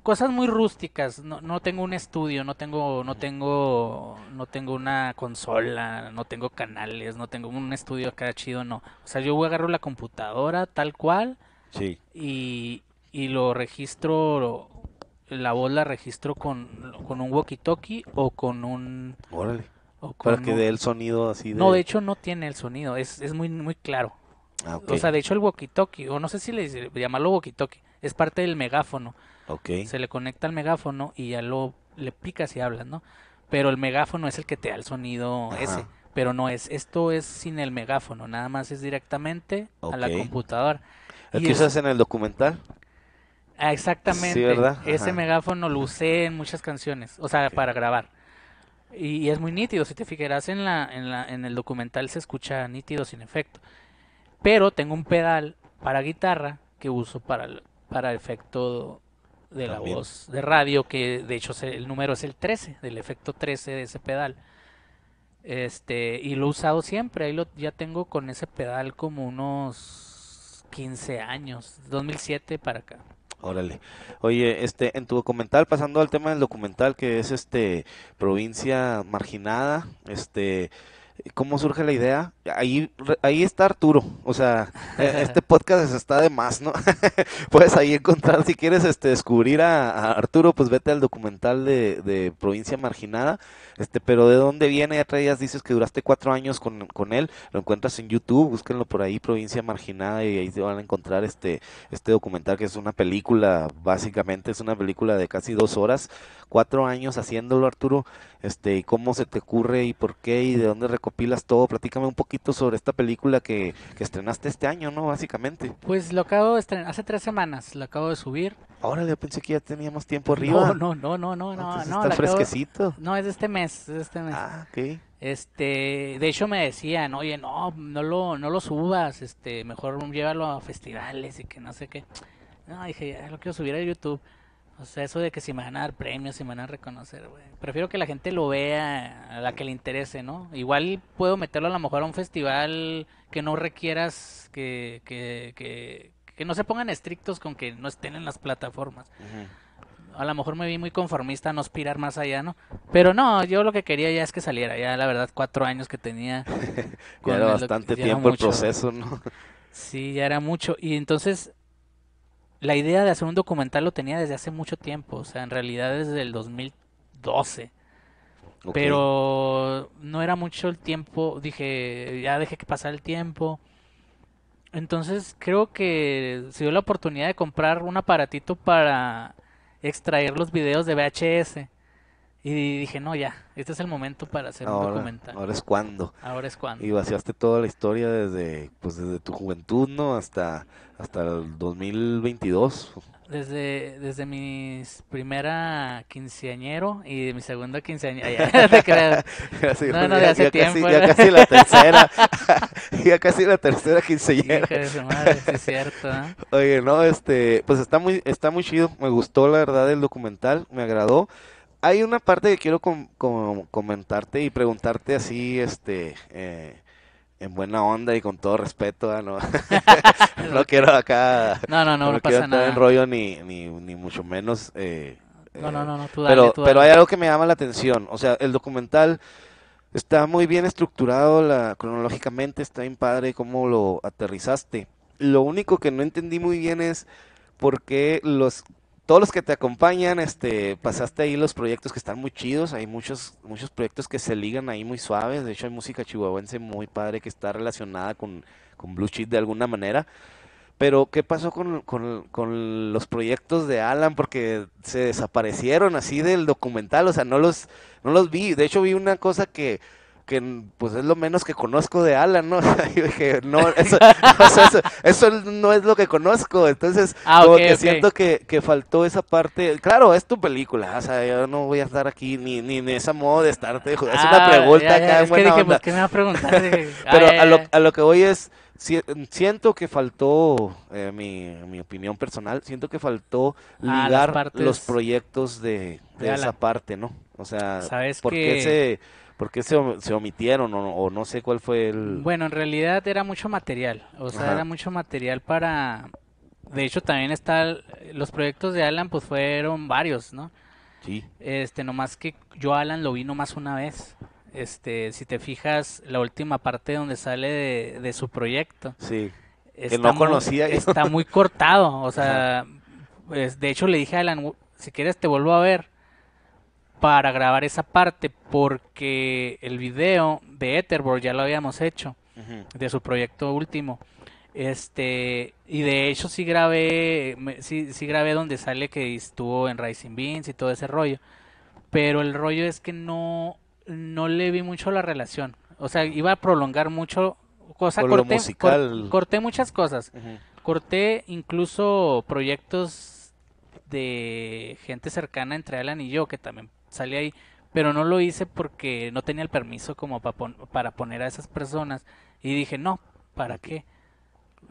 cosas muy rústicas. No, no tengo un estudio, no tengo, no tengo, no tengo una consola, no tengo canales, no tengo un estudio acá chido, no. O sea, yo voy agarro la computadora tal cual. Sí. Y, lo registro, la voz la registro con, con un walkie-talkie o con un... Órale. Para que dé el sonido así de... No, de hecho no tiene el sonido, es, es muy, muy claro. Ah, o sea, de hecho el walkie-talkie, o no sé si le llamarlo walkie-talkie, es parte del megáfono. Se le conecta al megáfono y ya lo le picas y hablas, ¿no? Pero el megáfono es el que te da el sonido ese. Pero no es, esto es sin el megáfono, nada más es directamente a la computadora. ¿El que usas en el documental? Ah, exactamente. ¿verdad? Ese megáfono lo usé en muchas canciones, o sea, para grabar. Y, es muy nítido, si te fijarás en, la, en, la, en el documental se escucha nítido, sin efecto. Pero tengo un pedal para guitarra que uso para, para efecto de la voz de radio, que de hecho el número es el 13, del efecto 13 de ese pedal. Este, y lo he usado siempre, ahí lo, ya tengo con ese pedal como unos 15 años, 2007 para acá. Órale. Oye, este, en tu documental, pasando al tema del documental que es este provincia marginada, este, ¿Cómo surge la idea? Ahí, ahí está Arturo, o sea, e, este podcast está de más, ¿no? *laughs* Puedes ahí encontrar, si quieres este, descubrir a, Arturo, pues vete al documental de, Provincia Marginada, este, pero ¿de dónde viene? Ya traías, dices que duraste cuatro años con, él, lo encuentras en YouTube, búsquenlo por ahí, Provincia Marginada, y ahí te van a encontrar este, este documental que es una película, básicamente es una película de casi dos horas, cuatro años haciéndolo Arturo, este, y cómo se te ocurre y por qué y de dónde pilas todo. Platícame un poquito sobre esta película que, que estrenaste este año, ¿no? Básicamente. Pues lo acabo de estrenar hace tres semanas, lo acabo de subir. Ahora le pensé que ya teníamos tiempo arriba. No, no, no, no, no, no. Está fresquecito. No, es de este mes, es de este mes. Ah, ok. Este, de hecho me decían, oye, no, no lo, no lo subas, este, mejor llévalo a festivales y que no sé qué. No, dije, ya lo quiero subir a YouTube. O sea, eso de que si me van a dar premios, si me van a reconocer, güey. Prefiero que la gente lo vea, a la que le interese, ¿no? Igual puedo meterlo a lo mejor a un festival que no requieras que, que, que, que no se pongan estrictos con que no estén en las plataformas. A lo mejor me vi muy conformista a no aspirar más allá, ¿no? Pero no, yo lo que quería ya es que saliera, ya la verdad, cuatro años que tenía. *laughs* ya era bastante tiempo el proceso, ¿no? sí, ya era mucho. Y entonces la idea de hacer un documental lo tenía desde hace mucho tiempo, o sea, en realidad desde el 2012. Pero no era mucho el tiempo, dije, ya dejé que pasara el tiempo. Entonces creo que se dio la oportunidad de comprar un aparatito para extraer los videos de VHS. Y dije, no, ya, este es el momento para hacer un documental. Ahora es cuando. Ahora es cuando. Y vaciaste toda la historia desde, pues desde tu juventud, ¿no? Hasta, hasta el 2022. Desde, desde mi primera quinceañero y de mi segunda quinceañera. Ya, Casi, la tercera. *laughs* *laughs* ya casi la tercera quinceañera. es cierto. ¿eh? Oye, no, este, pues está muy, está muy chido. Me gustó, la verdad, el documental. Me agradó hay una parte que quiero comentarte y preguntarte así, este, eh, en buena onda y con todo respeto, ah, no, *laughs* *laughs* quiero acá, no, no, no, no, en rollo ni, ni, mucho menos. Eh, no, no, eh, no, no dale, pero, hay algo que me llama la atención, o sea, el documental está muy bien estructurado la, cronológicamente, está bien padre cómo lo aterrizaste. Lo único que no entendí muy bien es por qué los todos los que te acompañan, este, pasaste ahí los proyectos que están muy chidos, hay muchos, muchos proyectos que se ligan ahí muy suaves, de hecho hay música chihuahuense muy padre que está relacionada con, con Blue Cheat de alguna manera. Pero, ¿qué pasó con, los proyectos de Alan? Porque se desaparecieron así del documental, o sea, no los, no los vi. De hecho, vi una cosa que que pues es lo menos que conozco de Alan, ¿no? *laughs* O dije, no, eso, no es lo que conozco, entonces ah, como que siento que, que, faltó esa parte, claro, es tu película, o sea, yo no voy a estar aquí ni, ni en esa modo de estarte, es una ah, pregunta acá, es que dije, pues, ¿qué me va a preguntar? *laughs* Ah, Pero a, lo, a lo que voy es, siento que faltó, eh, mi, mi opinión personal, siento que faltó ligar los proyectos de, esa parte, ¿no? O sea, ¿sabes porque ese ¿Por qué se, omitieron o, no sé cuál fue el...? Bueno, en realidad era mucho material, o sea, era mucho material para... De hecho, también está... Los proyectos de Alan, pues fueron varios, ¿no? Sí. Este, nomás que yo Alan lo vi más una vez. Este, si te fijas, la última parte donde sale de, su proyecto. Sí. Está no muy, conocía. *laughs* Está muy cortado, o sea... Pues, de hecho, le dije a Alan, si quieres te vuelvo a ver para grabar esa parte porque el video de Etherboard ya lo habíamos hecho de su proyecto último. Este, y de hecho sí grabé, sí, sí, grabé donde sale que estuvo en Rising Beans y todo ese rollo. Pero el rollo es que no, no le vi mucho la relación. O sea, iba a prolongar mucho. Cosa, corté, corté muchas cosas. Corté incluso proyectos de gente cercana entre Alan y yo que también salí ahí, pero no lo hice porque no tenía el permiso como para, para poner a esas personas y dije, no, ¿para qué?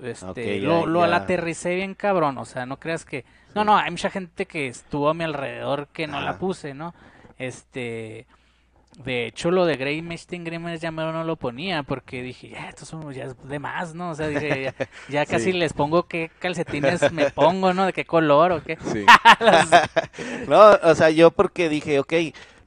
Este, lo, aterricé bien cabrón, o sea, no creas que... No, no, hay mucha gente que estuvo a mi alrededor que no la puse, ¿no? Este, de hecho, lo de Grey Grey grimes ya me no lo ponía porque dije, ya, estos son ya de más, ¿no? O sea, *laughs* ya, casi les pongo qué calcetines me pongo, ¿no? De qué color o qué. Sí. *laughs* *laughs* no, o sea, yo porque dije, ok,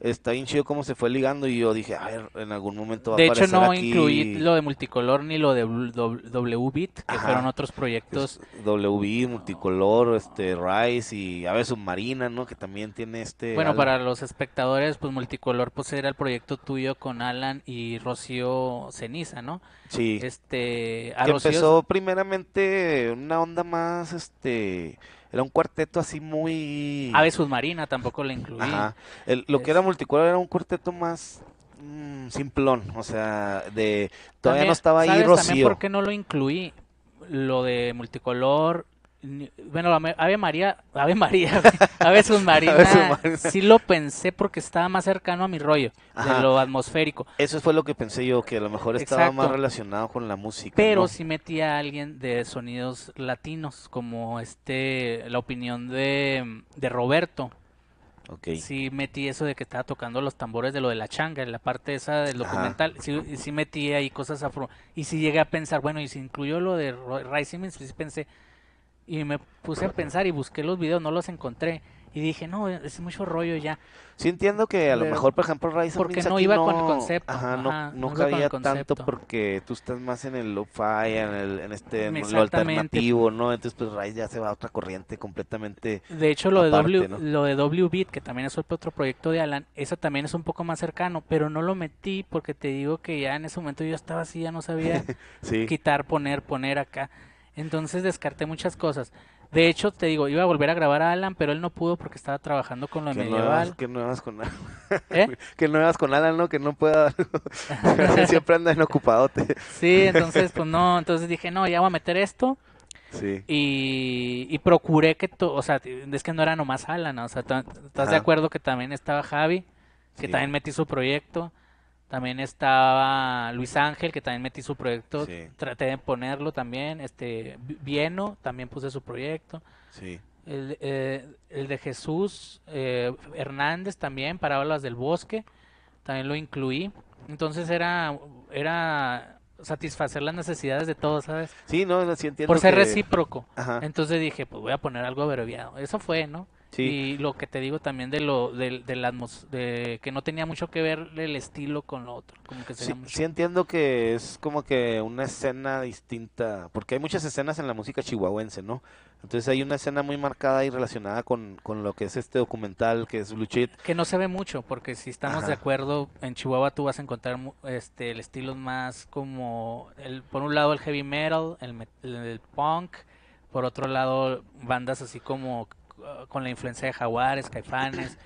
está bien chido cómo se fue ligando y yo dije, a ver, en algún momento va de a aparecer De hecho, no incluí lo de multicolor ni lo de WBIT, que fueron otros proyectos. WBIT, multicolor, este, Rice y Ave Submarina, ¿no? Que también tiene este... Bueno, para los espectadores, pues multicolor pues era el proyecto tuyo con Alan y Rocío Ceniza, ¿no? Sí. Este... empezó primeramente una onda más, este era un cuarteto así muy... Ave submarina tampoco la incluí. Ajá. lo que era multicolor era un cuarteto más mm, simplón, o sea, de... Todavía no estaba ahí ¿sabes Rocío. También por qué no lo incluí? Lo de multicolor bueno, Ave María, Ave María, *laughs* Ave veces Ave sí lo pensé porque estaba más cercano a mi rollo, de lo atmosférico. Eso fue lo que pensé yo, que a lo mejor estaba más relacionado con la música. Pero si sí metí a alguien de sonidos latinos, como este, la opinión de, de Roberto. Okay. Sí metí eso de que estaba tocando los tambores de lo de la changa, en la parte esa del documental, sí, sí, metí ahí cosas afro. Y sí llegué a pensar, bueno, y si incluyó lo de Rising sí pensé y me puse a pensar y busqué los videos, no los encontré. Y dije, no, es mucho rollo ya. Sí entiendo que a lo mejor, por ejemplo, Rise Porque no iba con el concepto. Ajá, no, no, cabía tanto porque tú estás más en el lo-fi, en, el, en este, lo alternativo, ¿no? Entonces, pues Rise ya se va a otra corriente completamente De hecho, lo de, w, lo de beat que también es otro proyecto de Alan, eso también es un poco más cercano, pero no lo metí porque te digo que ya en ese momento yo estaba así, ya no sabía *laughs* quitar, poner, poner acá. Entonces descarté muchas cosas. De hecho, te digo, iba a volver a grabar a Alan, pero él no pudo porque estaba trabajando con lo medieval. que no ibas con Alan. ¿Eh? *laughs* Que no con Alan, ¿no? Que no pueda. *laughs* siempre anda en ocupadote. Sí, entonces, pues no. Entonces dije, no, ya voy a meter esto. Sí. Y, y procuré que, tú o sea, es que no era nomás Alan, o sea, ¿estás de acuerdo que también estaba Javi? Que también metí su proyecto. También estaba Luis Ángel, que también metí su proyecto. Traté de ponerlo también. Este, Vieno, también puse su proyecto. Sí. El, eh, el de Jesús eh, Hernández también, Parábolas del Bosque, también lo incluí. Entonces era, era satisfacer las necesidades de todos, ¿sabes? Sí, no, lo Por ser recíproco. Entonces dije, pues voy a poner algo abreviado. Eso fue, ¿no? Y lo que te digo también de lo del de, de, que no tenía mucho que ver el estilo con lo otro. sí, entiendo que es como que una escena distinta, porque hay muchas escenas en la música chihuahuense, ¿no? Entonces hay una escena muy marcada y relacionada con, con lo que es este documental, que es Luchit. Que no se ve mucho, porque si estamos de acuerdo, en Chihuahua tú vas a encontrar este el estilo más como, el, por un lado el heavy metal, el, el punk, por otro lado bandas así como Ah, con la influencia de jaguares, caifanes,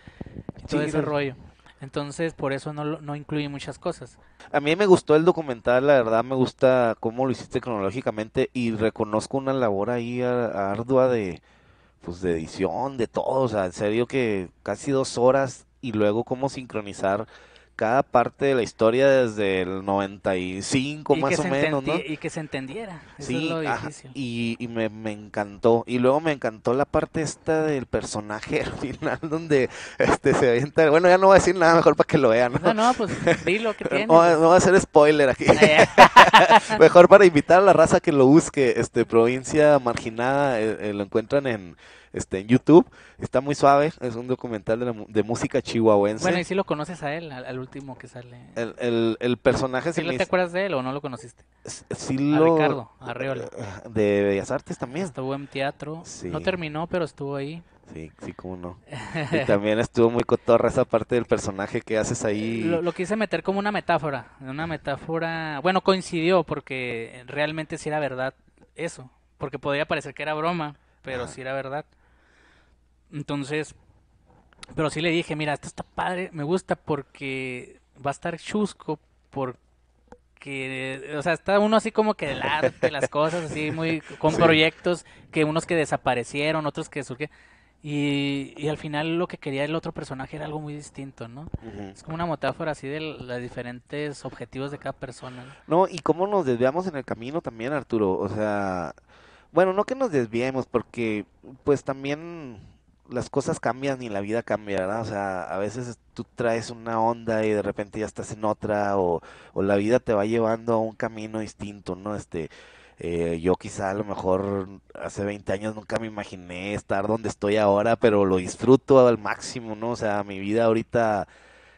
y todo ese rollo. Entonces, por eso no, no incluye muchas cosas. A mí me gustó el documental, la verdad me gusta cómo lo hiciste cronológicamente y reconozco una labor ahí ardua de, pues, de edición, de todo, o sea, en serio que casi dos horas y luego cómo sincronizar cada parte de la historia desde el 95 y más o menos, ¿no? Y que se entendiera. sí, y, y me, encantó. Y luego me encantó la parte esta del personaje *laughs* al final donde este se avienta... Bueno, ya no voy a decir nada mejor para que lo vean, ¿no? No, no, pues que *laughs* tiene. No, voy a hacer spoiler aquí. Ah, *laughs* mejor para invitar a la raza que lo busque. Este, Provincia Marginada, eh, eh, lo encuentran en este, en YouTube. Está muy suave, es un documental de, música chihuahuense. Bueno, y si lo conoces a él, al, último que sale. El, el, personaje... ¿Sí si te acuerdas de él o no lo conociste? Sí lo... Ricardo, Arreola. Eh, eh, de Bellas Artes también. Estuvo en teatro. Sí. No terminó, pero estuvo ahí. Sí, sí, cómo no. *laughs* Y también estuvo muy cotorra esa parte del personaje que haces ahí. Eh, lo, quise meter como una metáfora, una metáfora, bueno, coincidió porque realmente sí era verdad eso, porque podría parecer que era broma, pero sí era verdad. Entonces, pero sí le dije, mira, esto está padre, me gusta porque va a estar chusco, porque, o sea, está uno así como que del arte, las cosas, así muy, *laughs* con proyectos, que unos que desaparecieron, otros que surgieron. Y, al final lo que quería el otro personaje era algo muy distinto, ¿no? Es como una metáfora así de los diferentes objetivos de cada persona. no, y cómo nos desviamos en el camino también, Arturo. O sea, bueno, no que nos desviemos, porque pues también las cosas cambian y la vida cambia, ¿no? O sea, a veces tú traes una onda y de repente ya estás en otra o, la vida te va llevando a un camino distinto, ¿no? Este, eh, yo quizá a lo mejor hace 20 años nunca me imaginé estar donde estoy ahora, pero lo disfruto al máximo, ¿no? O sea, mi vida ahorita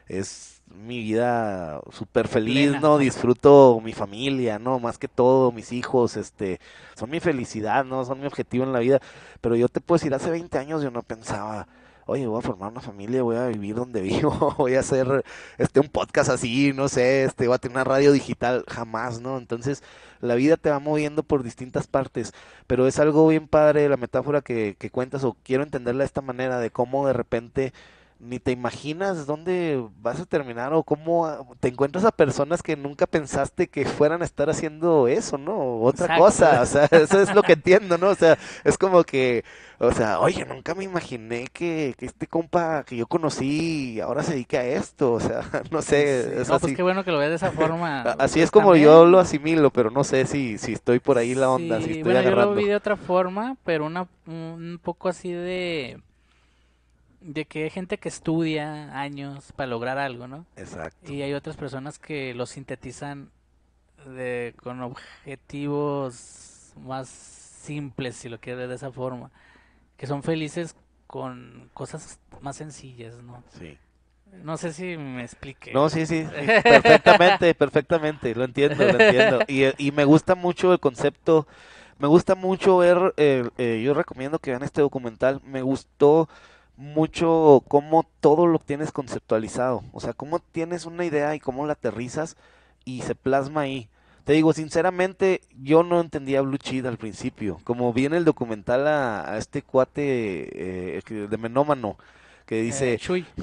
es mi vida súper feliz, ¿no? Disfruto mi familia, ¿no? Más que todo, mis hijos, este, son mi felicidad, ¿no? Son mi objetivo en la vida. Pero yo te puedo decir, hace 20 años yo no pensaba, oye, voy a formar una familia, voy a vivir donde *laughs* vivo, voy a hacer este un podcast así, no sé, este, voy a tener una radio digital, jamás, ¿no? Entonces, la vida te va moviendo por distintas partes, pero es algo bien padre la metáfora que, que cuentas, o quiero entenderla de esta manera, de cómo de repente ni te imaginas dónde vas a terminar o cómo ah, te encuentras a personas que nunca pensaste que fueran a estar haciendo eso, ¿no? Otra cosa, o sea, *laughs* eso es lo que entiendo, ¿no? O sea, es como que, o sea, oye, nunca me imaginé que, que este compa que yo conocí ahora se dedique a esto, o sea, *laughs* no sé. no, pues qué bueno que lo veas de esa forma. *laughs* así es como yo lo asimilo, pero no sé si, si estoy por ahí la onda, si estoy yo lo vi de otra forma, pero una, un poco así de de que hay gente que estudia años para lograr algo, ¿no? Exacto. Y hay otras personas que lo sintetizan con objetivos más simples, si lo quieres de esa forma, que son felices con cosas más sencillas, ¿no? Sí. No sé si me explique. No, sí, sí, *laughs* perfectamente, perfectamente, lo entiendo, lo entiendo. Y, me gusta mucho el concepto, me gusta mucho ver, eh, eh, yo recomiendo que vean este documental, me gustó mucho cómo todo lo tienes conceptualizado, o sea, cómo tienes una idea y cómo la aterrizas y se plasma ahí. Te digo, sinceramente, yo no entendía Blue Cheat al principio. Como viene el documental a, este cuate eh, de Menómano, que eh, dice,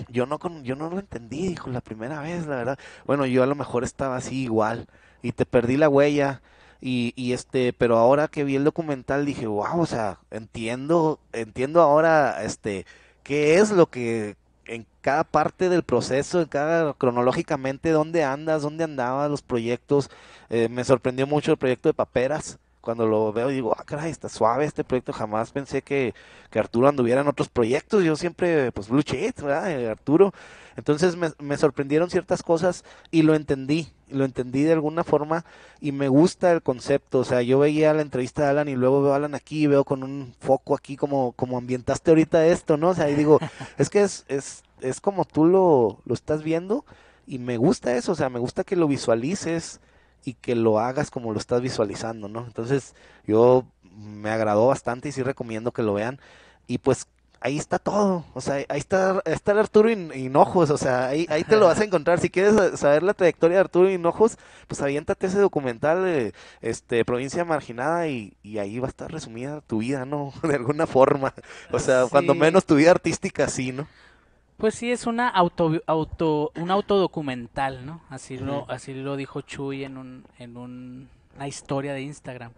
yo no yo no lo entendí, dijo, la primera vez, la verdad. Bueno, yo a lo mejor estaba así igual y te perdí la huella. Y, y, este, pero ahora que vi el documental dije, wow, o sea, entiendo, entiendo ahora, este, qué es lo que en cada parte del proceso, en cada cronológicamente dónde andas, dónde andabas, los proyectos. Eh, me sorprendió mucho el proyecto de paperas, cuando lo veo digo, ah, caray, está suave este proyecto, jamás pensé que, Arturo anduviera en otros proyectos, yo siempre, pues, Blue ¿verdad? Eh, Arturo. Entonces me, sorprendieron ciertas cosas y lo entendí, lo entendí de alguna forma y me gusta el concepto, o sea, yo veía la entrevista de Alan y luego veo a Alan aquí, y veo con un foco aquí como, como ambientaste ahorita esto, ¿no? O sea, y digo, *laughs* es que es, es, es como tú lo, lo estás viendo y me gusta eso, o sea, me gusta que lo visualices, y que lo hagas como lo estás visualizando, ¿no? Entonces yo me agradó bastante y sí recomiendo que lo vean. Y pues ahí está todo, o sea, ahí está, está Arturo Hinojos, o sea, ahí, ahí te lo vas a *laughs* encontrar. Si quieres saber la trayectoria de Arturo Hinojos, pues aviéntate ese documental de eh, este, Provincia Marginada y, ahí va a estar resumida tu vida, ¿no? *laughs* De alguna forma, o sea, ah, cuando menos tu vida artística, sí, ¿no? Pues sí, es una auto, auto, un autodocumental, ¿no? Así lo, así lo dijo Chuy en, un, en una historia de Instagram.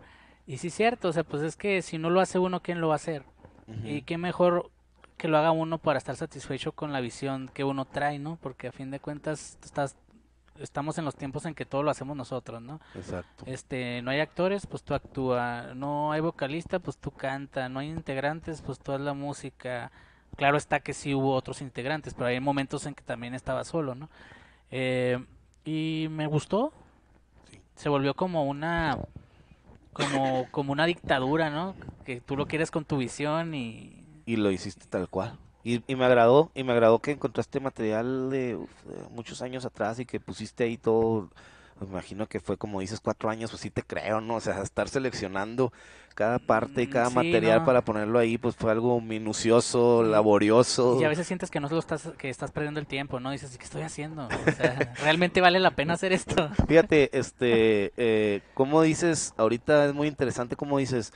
Y sí es cierto, o sea, pues es que si no lo hace uno, ¿quién lo va a hacer? Y qué mejor que lo haga uno para estar satisfecho con la visión que uno trae, ¿no? Porque a fin de cuentas estás, estamos en los tiempos en que todo lo hacemos nosotros, ¿no? Exacto. Este, no hay actores, pues tú actúa, no hay vocalista, pues tú canta, no hay integrantes, pues tú haz la música, Claro está que sí hubo otros integrantes, pero hay momentos en que también estaba solo, ¿no? Eh, y me gustó. Se volvió como una como, una dictadura, ¿no? Que tú lo quieres con tu visión y... Y lo hiciste tal cual. Y, me agradó, y me agradó que encontraste material de, muchos años atrás y que pusiste ahí todo, me imagino que fue como dices, cuatro años, pues sí te creo, ¿no? O sea, estar seleccionando cada parte y mm, cada material para ponerlo ahí, pues fue algo minucioso, mm. laborioso. Y a veces sientes que no estás, que estás perdiendo el tiempo, ¿no? Dices, ¿qué estoy haciendo? *laughs* ¿realmente vale la pena hacer esto? Fíjate, este, eh, como dices, ahorita es muy interesante cómo dices,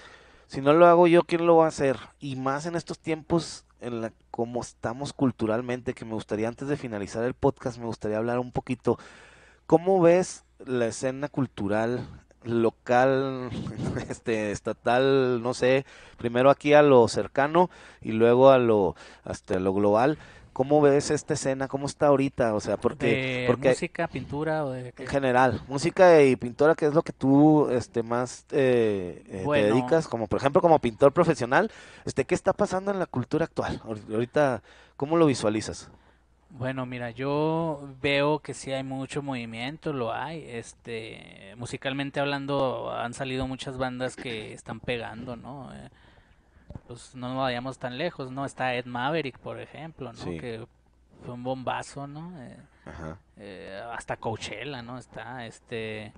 si no lo hago yo, ¿quién lo va a hacer? Y más en estos tiempos en la como estamos culturalmente, que me gustaría antes de finalizar el podcast, me gustaría hablar un poquito, ¿cómo ves la escena cultural local, *laughs* este, estatal, no sé, primero aquí a lo cercano y luego a lo, hasta lo global. ¿Cómo ves esta escena? ¿Cómo está ahorita? O sea, porque... música, pintura En general, música y pintura, ¿Qué es lo que tú este, más eh, eh, te dedicas, como por ejemplo como pintor profesional, este, ¿qué está pasando en la cultura actual? Ahorita, ¿cómo lo visualizas? Bueno, mira, yo veo que sí hay mucho movimiento, lo hay. Este, musicalmente hablando, han salido muchas bandas que están pegando, ¿no? Eh, pues no vayamos tan lejos, ¿no? Está Ed Maverick, por ejemplo, ¿no? Que fue un bombazo, ¿no? Eh, Ajá. Eh, hasta Coachella, ¿no? Está, este,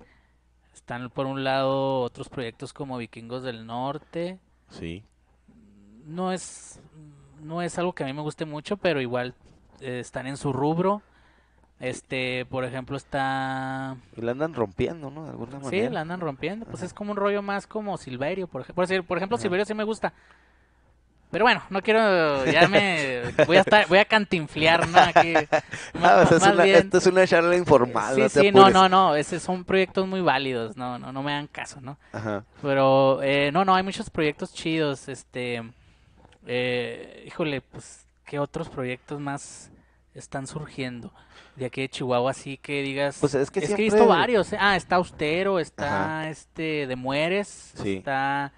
están por un lado otros proyectos como Vikingos del Norte. Sí. No es, no es algo que a mí me guste mucho, pero igual están en su rubro. Este, por ejemplo, está... Y la andan rompiendo, ¿no? De Sí, la andan rompiendo. Pues es como un rollo más como Silverio, por ejemplo. Por ejemplo, Silverio sí me gusta. Pero bueno, no quiero, ya me, *laughs* voy a estar, voy a cantinflear, ¿no? *laughs* Ah, es una, Esto es una charla informal. Sí, no sí, no, no, no, son proyectos muy válidos, no, no, no me dan caso, ¿no? Ajá. Pero, eh, no, no, hay muchos proyectos chidos, este, eh, híjole, pues, ¿qué otros proyectos más? están surgiendo de aquí de Chihuahua, así que digas, pues es que, he visto varios, ¿eh? ah, está Austero, está este de Mueres, está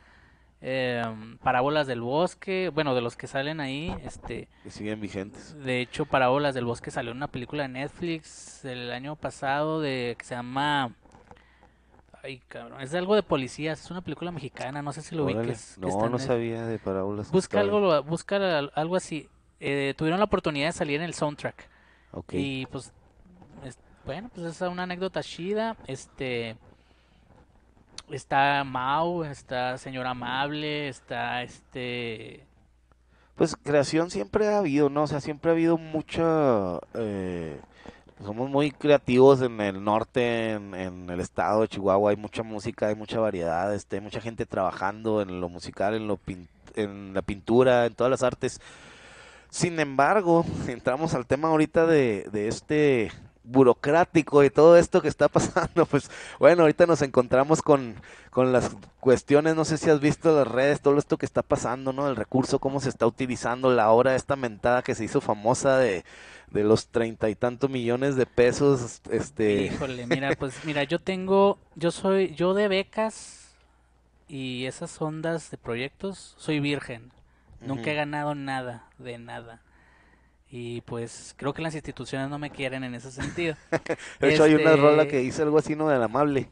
eh, Parábolas del Bosque, bueno, de los que salen ahí, este... Que siguen vigentes. De hecho, Parábolas del Bosque salió en una película de Netflix el año pasado de que se llama... Ay, cabrón, es algo de policías, es una película mexicana, no sé si lo vi. no, no sabía de Parábolas. Busca algo, busca algo así, eh, tuvieron la oportunidad de salir en el soundtrack. Y pues, bueno, pues es una anécdota chida. Este, está Mau, está Señor Amable, está este... Pues creación siempre ha habido, ¿no? O sea, siempre ha habido mucha... Eh, pues, somos muy creativos en el norte, en, el estado de Chihuahua, hay mucha música, hay mucha variedad, este, hay mucha gente trabajando en lo musical, en, lo en la pintura, en todas las artes. Sin embargo, *laughs* entramos al tema ahorita de, este burocrático y todo esto que está *laughs* pasando, pues bueno, ahorita nos encontramos con, las cuestiones, no sé si has visto las redes, todo esto que está pasando, ¿no? El recurso, cómo se está utilizando, la hora, esta mentada que se hizo famosa de, de los treinta y tantos millones de pesos, este... Híjole, *laughs* mira, pues mira, yo tengo, yo soy, yo de becas y esas ondas de proyectos, soy virgen. Nunca he ganado nada, de nada. Y pues creo que las instituciones no me quieren en ese sentido. *laughs* de hecho, hay una este, rola que dice algo así, ¿no? Del amable.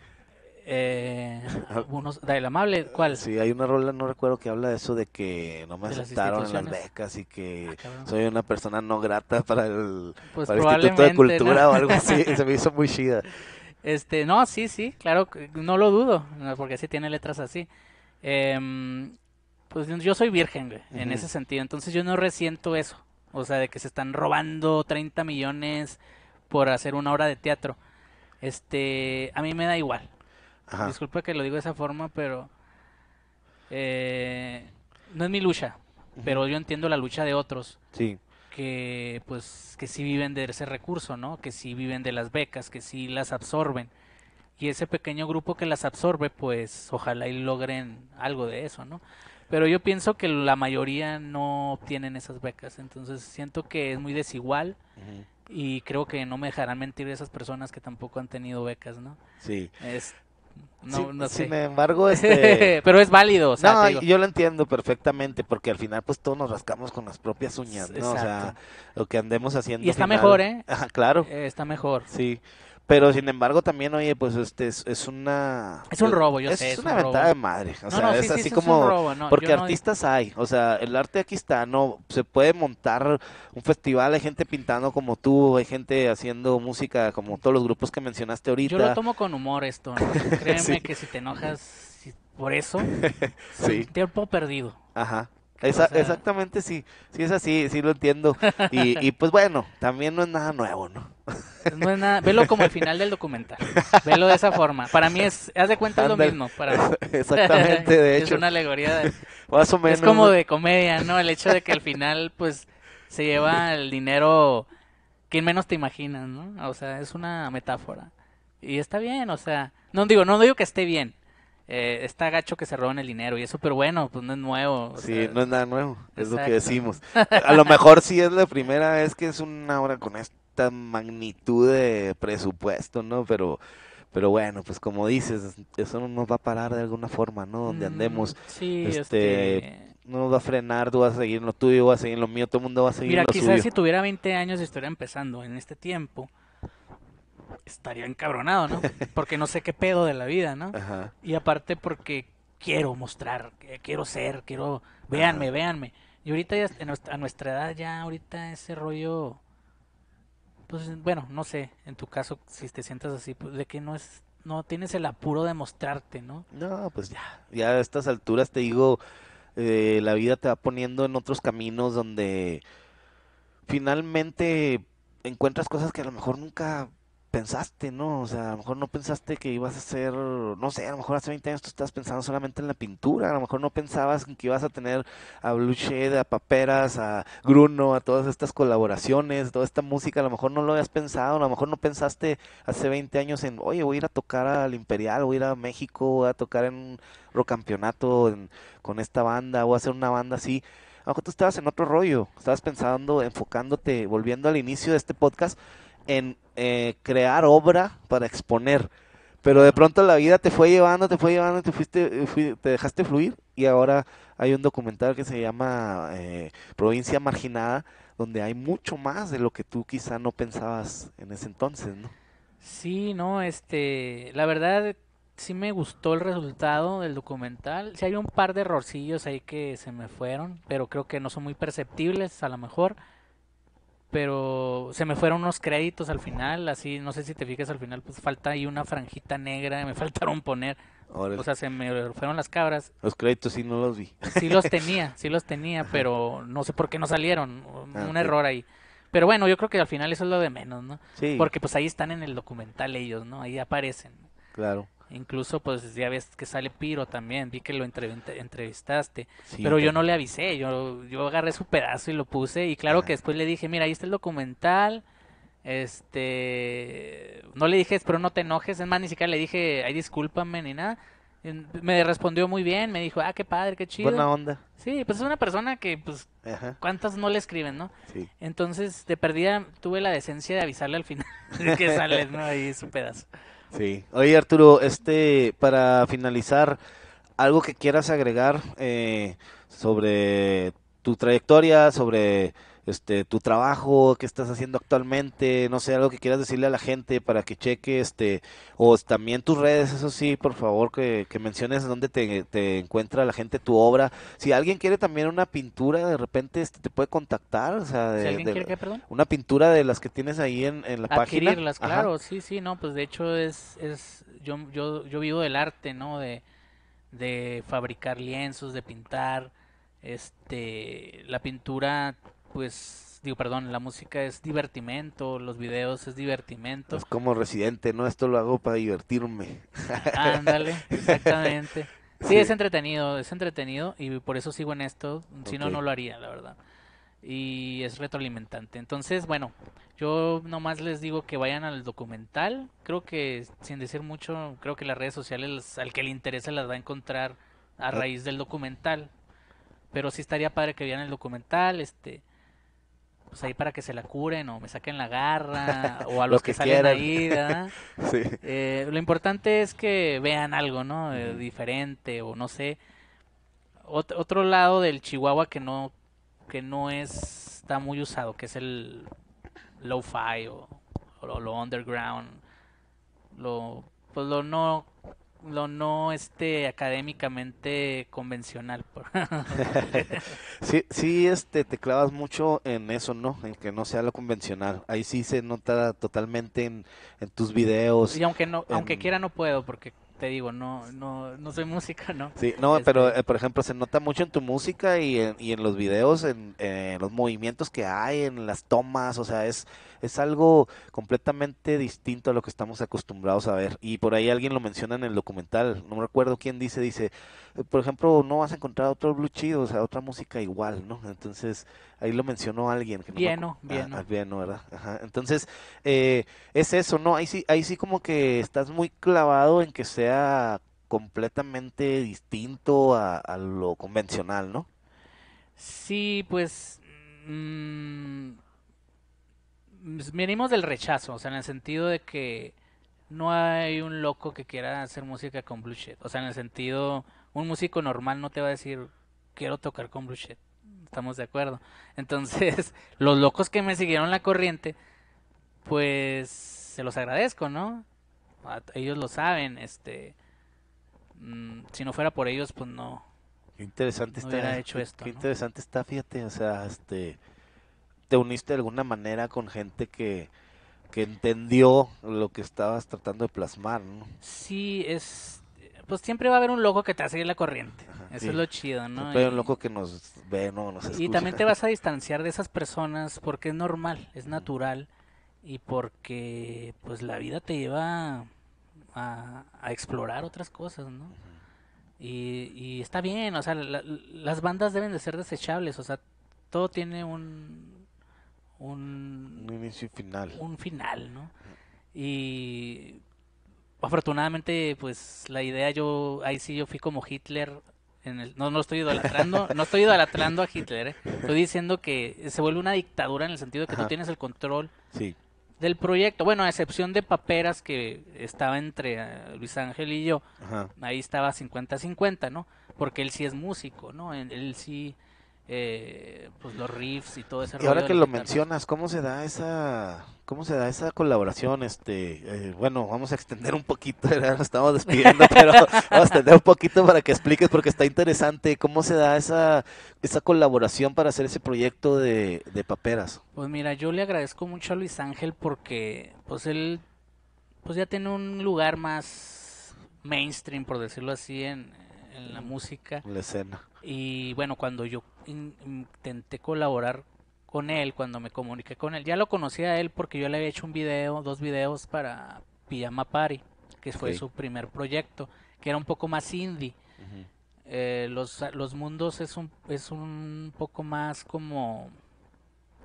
Eh, *laughs* unos, amable? ¿Cuál? Sí, hay una rola, no recuerdo, que habla de eso de que no me aceptaron las becas y que ah, soy una persona no grata para el, pues Instituto de Cultura o algo así. *laughs* Se me hizo muy chida. Este, no, sí, sí, claro, no lo dudo, porque sí tiene letras así. Em, pues yo soy virgen, en ese sentido. Entonces yo no resiento eso. O sea, de que se están robando 30 millones por hacer una obra de teatro. Este, a mí me da igual. Disculpa que lo digo de esa forma, pero eh, no es mi lucha. Pero yo entiendo la lucha de otros. Que pues que sí viven de ese recurso, ¿no? Que sí viven de las becas, que sí las absorben. Y ese pequeño grupo que las absorbe, pues ojalá y logren algo de eso, ¿no? Pero yo pienso que la mayoría no obtienen esas becas, entonces siento que es muy desigual. Y creo que no me dejarán mentir esas personas que tampoco han tenido becas, ¿no? Sí. Es, no, Sin embargo, este... *laughs* pero es válido. O no, yo lo entiendo perfectamente porque al final pues todos nos rascamos con las propias uñas, ¿no? O sea, lo que andemos haciendo. Y está mejor, ¿eh? *laughs* claro. Eh, está mejor. Sí. Pero sin embargo, también, oye, pues este es, una. Es un robo, yo es, sé. Es, una un de madre. O sea, es así como. porque artistas hay. O sea, el arte aquí está. No se puede montar un festival. Hay gente pintando como tú. Hay gente haciendo música como todos los grupos que mencionaste ahorita. Yo lo tomo con humor esto. ¿no? *laughs* Créeme que si te enojas por eso, *laughs* sí. tiempo perdido. Ajá. Exactamente, sí, sí es así, sí lo entiendo. Y, pues bueno, también no es nada nuevo, ¿no? Pues no es nada, velo como el final del documental, velo de esa forma. Para mí es, haz de cuenta es lo mismo. Para *laughs* Exactamente, de *laughs* hecho. Es una alegoría Más o menos. Es como de comedia, ¿no? El hecho de que al final, pues, se lleva el dinero ¿Quién menos te imaginas, ¿no? O sea, es una metáfora. Y está bien, o sea, no digo, no digo que esté bien, eh, está gacho que se roban el dinero y eso, pero bueno, pues no es nuevo. sí, no es nada nuevo, es lo que decimos. *laughs* A lo mejor sí es la primera vez que es una obra con esta magnitud de presupuesto, ¿no? Pero... Pero bueno, pues como dices, eso no nos va a parar de alguna forma, ¿no? Donde mm, andemos. Este, este, No nos va a frenar, tú vas a seguir lo tuyo, vas a seguir lo mío, todo el mundo va a seguir Mira, Mira, quizás si tuviera 20 años y estuviera empezando en este tiempo, estaría encabronado, ¿no? *laughs* Porque no sé qué pedo de la vida, ¿no? Ajá. Y aparte porque quiero mostrar, eh, quiero ser, quiero, véanme, véanme. Y ahorita ya, a nuestra edad ya, ahorita ese rollo, pues bueno, no sé, en tu caso, si te sientas así, pues de que no es, no tienes el apuro de mostrarte, ¿no? No, pues ya, ya a estas alturas te digo, eh, la vida te va poniendo en otros caminos donde finalmente encuentras cosas que a lo mejor nunca pensaste, ¿no? O sea, a lo mejor no pensaste que ibas a ser, no sé, a lo mejor hace 20 años tú estabas pensando solamente en la pintura, a lo mejor no pensabas que ibas a tener a Blue a Paperas, a Gruno, a todas estas colaboraciones, toda esta música, a lo mejor no lo habías pensado, a lo mejor no pensaste hace 20 años en, oye, voy a ir a tocar al Imperial, voy a ir a México, voy a tocar en un rocampeonato con esta banda, voy a hacer una banda así. A lo mejor tú estabas en otro rollo, estabas pensando, enfocándote, volviendo al inicio de este podcast, en eh, crear obra para exponer. Pero de pronto la vida te fue llevando, te fue llevando, te fuiste, eh, te dejaste fluir y ahora hay un documental que se llama eh, Provincia Marginada, donde hay mucho más de lo que tú quizá no pensabas en ese entonces, ¿no? Sí, no, este, la verdad sí me gustó el resultado del documental. Si hay un par de errorcillos ahí que se me fueron, pero creo que no son muy perceptibles a lo mejor pero se me fueron unos créditos al final, así, no sé si te fijas al final, pues falta ahí una franjita negra, me *laughs* faltaron poner. O sea, se me fueron las cabras. Los créditos sí no los vi. Sí los *laughs* tenía, sí los tenía, pero no sé por qué no salieron, ah, un error ahí. Pero bueno, yo creo que al final eso es lo de menos, ¿no? Sí. Porque pues ahí están en el documental ellos, ¿no? Ahí aparecen. Claro. Incluso, pues ya ves que sale Piro también, vi que lo entrevistaste, pero yo no le avisé, yo, yo agarré su pedazo y lo puse y claro que después le dije, mira, ahí está el documental, este, no le dije, pero no te enojes, es más, ni siquiera le dije, ay, discúlpame ni nada. Me respondió muy bien, me dijo, ah, qué padre, qué chido. Buena onda. Sí, pues es una persona que, pues, ¿cuántas no le escriben, no? Sí. Entonces, de perdida, tuve la decencia de avisarle al final *laughs* que sale, ¿no? Ahí su pedazo. Sí. Oye, Arturo, este, para finalizar, algo que quieras agregar eh, sobre tu trayectoria, sobre este, tu trabajo, qué estás haciendo actualmente, no sé, algo que quieras decirle a la gente para que cheque, este, o también tus redes, eso sí, por favor, que, que menciones dónde te, encuentra la gente tu obra. Si alguien quiere también una pintura, de repente este, te puede contactar, o sea, si una pintura de las que tienes ahí en, en la Adquirirlas, página. claro, sí, sí, no, pues de hecho es, yo, yo, vivo del arte, ¿no? De, de fabricar lienzos, de pintar, este la pintura pues, digo, perdón, la música es divertimento, los videos es divertimento. Es como residente, ¿no? Esto lo hago para divertirme. *laughs* Ándale, exactamente. Sí, es entretenido, es entretenido y por eso sigo en esto, si no, no lo haría, la verdad. Y es retroalimentante. Entonces, bueno, yo nomás les digo que vayan al documental. Creo que, sin decir mucho, creo que las redes sociales, al que le interesa las va a encontrar a ah. raíz del documental. Pero sí estaría padre que vean el documental, este pues ahí para que se la curen o me saquen la garra *laughs* o a los, que, salen ahí, ¿verdad? *laughs* Eh, lo importante es que vean algo, ¿no? Eh, diferente o no sé. otro lado del Chihuahua que no que no es, está muy usado, que es el lo-fi o, o, lo underground, lo pues lo no lo no este académicamente convencional. *laughs* sí, sí, este, te clavas mucho en eso, ¿no? En que no sea lo convencional. Ahí sí se nota totalmente en, tus videos. Y aunque no, aunque quiera no puedo, porque te digo, no, no, no soy música, ¿no? Sí, no, este pero eh, por ejemplo se nota mucho en tu música y en, y en los videos, en, en los movimientos que hay, en las tomas, o sea, es es algo completamente distinto a lo que estamos acostumbrados a ver. Y por ahí alguien lo menciona en el documental, no me recuerdo quién dice, dice, eh, por ejemplo, no vas a encontrar otro blue o sea, otra música igual, ¿no? Entonces, ahí lo mencionó alguien. bien, bien, bien, ¿verdad? Ajá. Entonces, eh, es eso, ¿no? Ahí sí, ahí sí como que estás muy clavado en que sea completamente distinto a, lo convencional, ¿no? Sí, pues... Mm, pues, venimos del rechazo, o sea, en el sentido de que no hay un loco que quiera hacer música con blue Shed O sea, en el sentido, un músico normal no te va a decir, quiero tocar con blue Shed Estamos de acuerdo. Entonces, *laughs* los locos que me siguieron la corriente, pues se los agradezco, ¿no? Ellos lo saben, este. Mm, si no fuera por ellos, pues no. Qué interesante no está. Hecho esto, interesante está, fíjate, o sea, este te uniste de alguna manera con gente que, entendió lo que estabas tratando de plasmar, ¿no? Sí, es pues siempre va a haber un loco que te va a la corriente. Eso es lo chido, ¿no? Pero y... un loco que nos ve, no nos escucha. Y también te vas a *laughs* distanciar de esas personas porque es normal, es natural y porque pues la vida te lleva a, explorar otras cosas, ¿no? Y, está bien, o sea, las bandas deben de ser desechables, o sea, todo tiene un, un, un inicio final. Un final, ¿no? Y afortunadamente, pues la idea yo, ahí sí yo fui como Hitler. En el, no, no estoy idolatrando, *laughs* no estoy idolatrando a Hitler, ¿eh? estoy diciendo que se vuelve una dictadura en el sentido de que tú tienes el control sí. del proyecto. Bueno, a excepción de Paperas que estaba entre eh, Luis Ángel y yo, ahí estaba 50-50, ¿no? Porque él sí es músico, ¿no? él sí eh, pues los riffs y todo ese y ahora que lo mencionas cómo se da esa cómo se da esa colaboración este eh, bueno vamos a extender un poquito *laughs* nos estamos despidiendo *laughs* pero vamos a extender un poquito para que expliques porque está interesante cómo se da esa esa colaboración para hacer ese proyecto de, de paperas pues mira yo le agradezco mucho a Luis Ángel porque pues él pues ya tiene un lugar más mainstream por decirlo así en en la mm. música. La escena. Y bueno, cuando yo intenté colaborar con él, cuando me comuniqué con él, ya lo conocía a él porque yo le había hecho un video, dos videos para Pijama Party, que fue su primer proyecto, que era un poco más indie. Eh, los, mundos es un, es un poco más como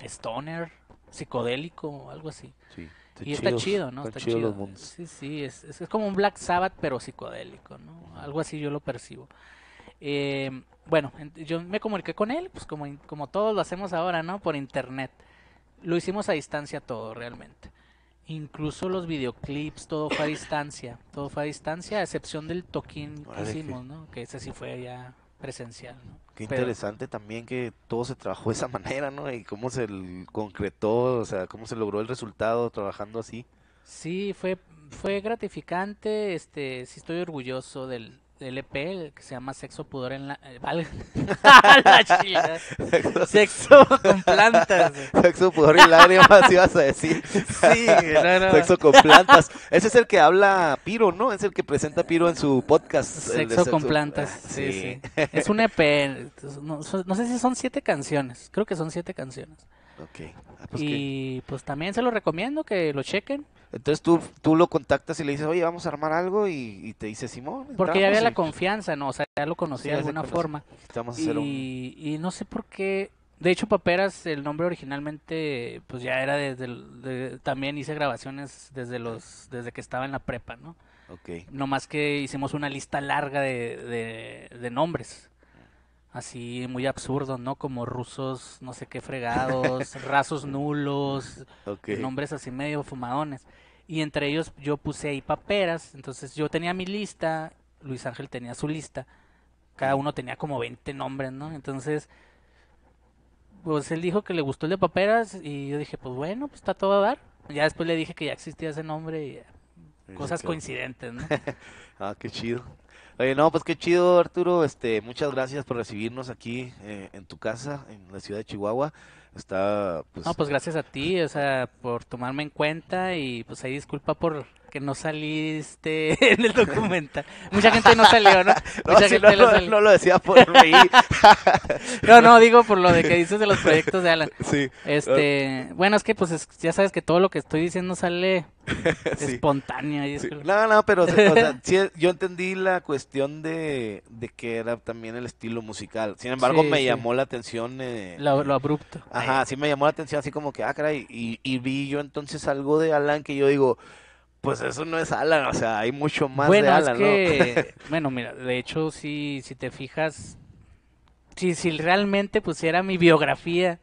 stoner, psicodélico, o algo así. Sí y está chido, ¿no? Está chido. Sí, sí, es, como un Black Sabbath, pero psicodélico, ¿no? Algo así yo lo percibo. Eh, bueno, yo me comuniqué con él, pues como, como todos lo hacemos ahora, ¿no? Por internet. Lo hicimos a distancia todo, realmente. Incluso los videoclips, todo fue a *coughs* distancia. Todo fue a distancia, a excepción del toquín que hicimos, ¿no? Que ese sí fue ya presencial, ¿no? Qué interesante también que todo se trabajó de esa *laughs* manera, ¿no? Y cómo se concretó, o sea, cómo se logró el resultado trabajando así. Sí, fue, fue gratificante, este, sí estoy orgulloso del, EP que se llama Sexo Pudor en la. Eh, *laughs* Sexo con plantas. Sexo Pudor y lágrimas *laughs* ibas a decir. Sí, Sexo con plantas. Ese es el que habla Piro, ¿no? Es el que presenta Piro en su podcast. Sexo, con plantas. Ah, sí, sí. Es un EP. No, sé si son siete canciones. Creo que son siete canciones. Ok. Ah, pues y pues también se lo recomiendo que lo chequen. Entonces tú, tú lo contactas y le dices, oye, vamos a armar algo y, te dice Simón. Porque ya había la confianza, ¿no? O sea, ya lo conocía de alguna forma. y, no sé por qué. De hecho, Paperas, el nombre originalmente, pues ya era desde, también hice grabaciones desde los, desde que estaba en la prepa, ¿no? Ok. No más que hicimos una lista larga de, de, de nombres así muy absurdos, ¿no? Como rusos, no sé qué fregados, *laughs* rasos nulos, nombres así medio fumadones. Y entre ellos yo puse ahí paperas, entonces yo tenía mi lista, Luis Ángel tenía su lista, cada uno tenía como 20 nombres, ¿no? Entonces, pues él dijo que le gustó el de paperas y yo dije, pues bueno, pues está todo a dar. Ya después le dije que ya existía ese nombre y cosas coincidentes, ¿no? *laughs* ah, qué chido. Oye, no, pues qué chido, Arturo. Este, muchas gracias por recibirnos aquí eh, en tu casa, en la ciudad de Chihuahua. Está, pues No, pues gracias a ti, o sea, por tomarme en cuenta y pues ahí disculpa por que no saliste *laughs* en el documental. Mucha gente no salió, ¿no? *laughs* Mucha gente no, lo decía por *laughs* mí. no, no, digo por lo de que dices de los proyectos de Alan. Sí. Este, ah. bueno, es que pues ya sabes que todo lo que estoy diciendo sale espontáneo. Y No, no, pero yo entendí la cuestión de, que era también el estilo musical. Sin embargo, me llamó la atención. Eh, lo, abrupto. Ajá, sí me llamó la atención así como que, ah, caray, y, y vi yo entonces algo de Alan que yo digo pues eso no es Alan, o sea, hay mucho más de Alan, que, *laughs* bueno, mira, de hecho, si, si te fijas, si, si realmente pusiera mi biografía,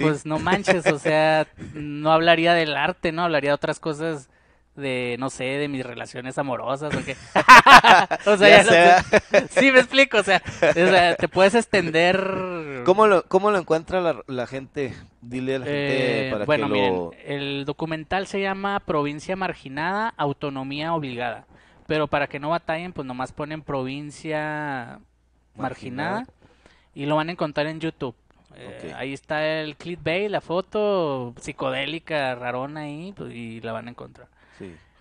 pues no manches, o sea, no hablaría del arte, ¿no? Hablaría de otras cosas de, no sé, de mis relaciones amorosas o qué. *laughs* sea, sí me explico, o sea, te puedes extender. ¿Cómo lo, lo encuentra la, gente? Dile a la gente eh, para que lo... el documental se llama Provincia Marginada, Autonomía Obligada. Pero para que no batallen, pues nomás ponen Provincia Marginada, y lo van a encontrar en YouTube. Eh, ahí está el clickbait, la foto psicodélica, rarona ahí, pues, y la van a encontrar.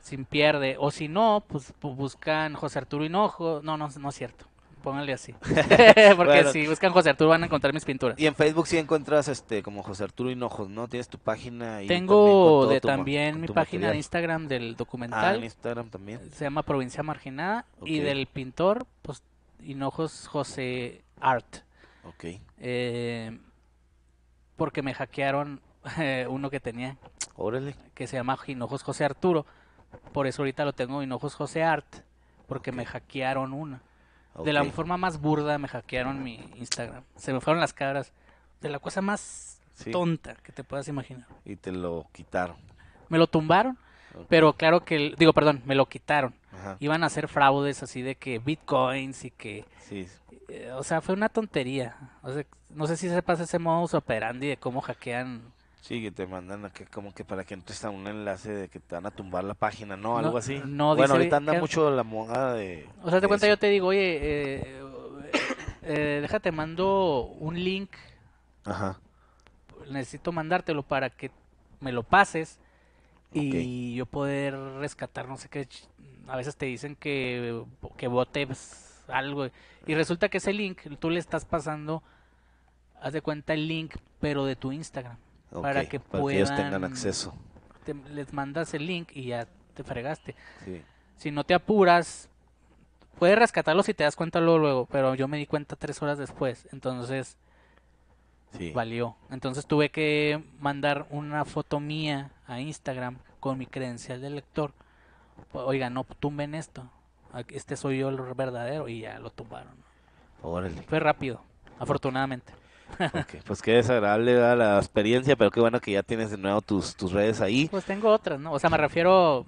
Sin pierde. O si no, pues, pues, buscan José Arturo Hinojo. No, no, no es cierto. Pónganle así. *laughs* Porque si buscan José Arturo van a encontrar mis pinturas. Y en Facebook sí encuentras este como José Arturo Hinojos, ¿no? Tienes tu página. Y Tengo también, de, también mi página de Instagram del ah, documental. Instagram también. Se llama Provincia Marginal Y del pintor, pues Hinojos José Art. Ok. Eh, porque me hackearon *laughs* uno que tenía. Órale. Que se llama Hinojos José Arturo. Por eso ahorita lo tengo Hinojos José Art. Porque me hackearon una. De la forma más burda me hackearon mi Instagram. Se me fueron las cabras De la cosa más tonta que te puedas imaginar. Y te lo quitaron. Me lo tumbaron. Pero claro que, digo, perdón, me lo quitaron. Iban a hacer fraudes así de que bitcoins y que... Eh, o sea, fue una tontería. no sé si se pasa ese modus operandi de cómo hackean Sí, que te mandan que como que para que entres a un enlace de que te van a tumbar la página, ¿no? Algo así. bueno, ahorita anda mucho la moda de... O sea, te cuenta, yo te digo, oye, eh, *coughs* eh, déjate, mando un link. Ajá. Necesito mandártelo para que me lo pases y yo poder rescatar, no sé qué. A veces te dicen que, que votes algo. Y resulta que ese link tú le estás pasando, haz de cuenta el link, pero de tu Instagram para que puedan. ellos tengan acceso. les mandas el link y ya te fregaste. Si no te apuras, puedes rescatarlo si te das cuenta luego, luego, pero yo me di cuenta tres horas después, entonces valió. Entonces tuve que mandar una foto mía a Instagram con mi credencial de lector. Oiga, no tumben esto. Este soy yo el verdadero y ya lo tumbaron. Fue rápido, afortunadamente pues qué desagradable la experiencia, pero qué bueno que ya tienes de nuevo tus, redes ahí. Pues tengo otras, ¿no? O sea, me refiero.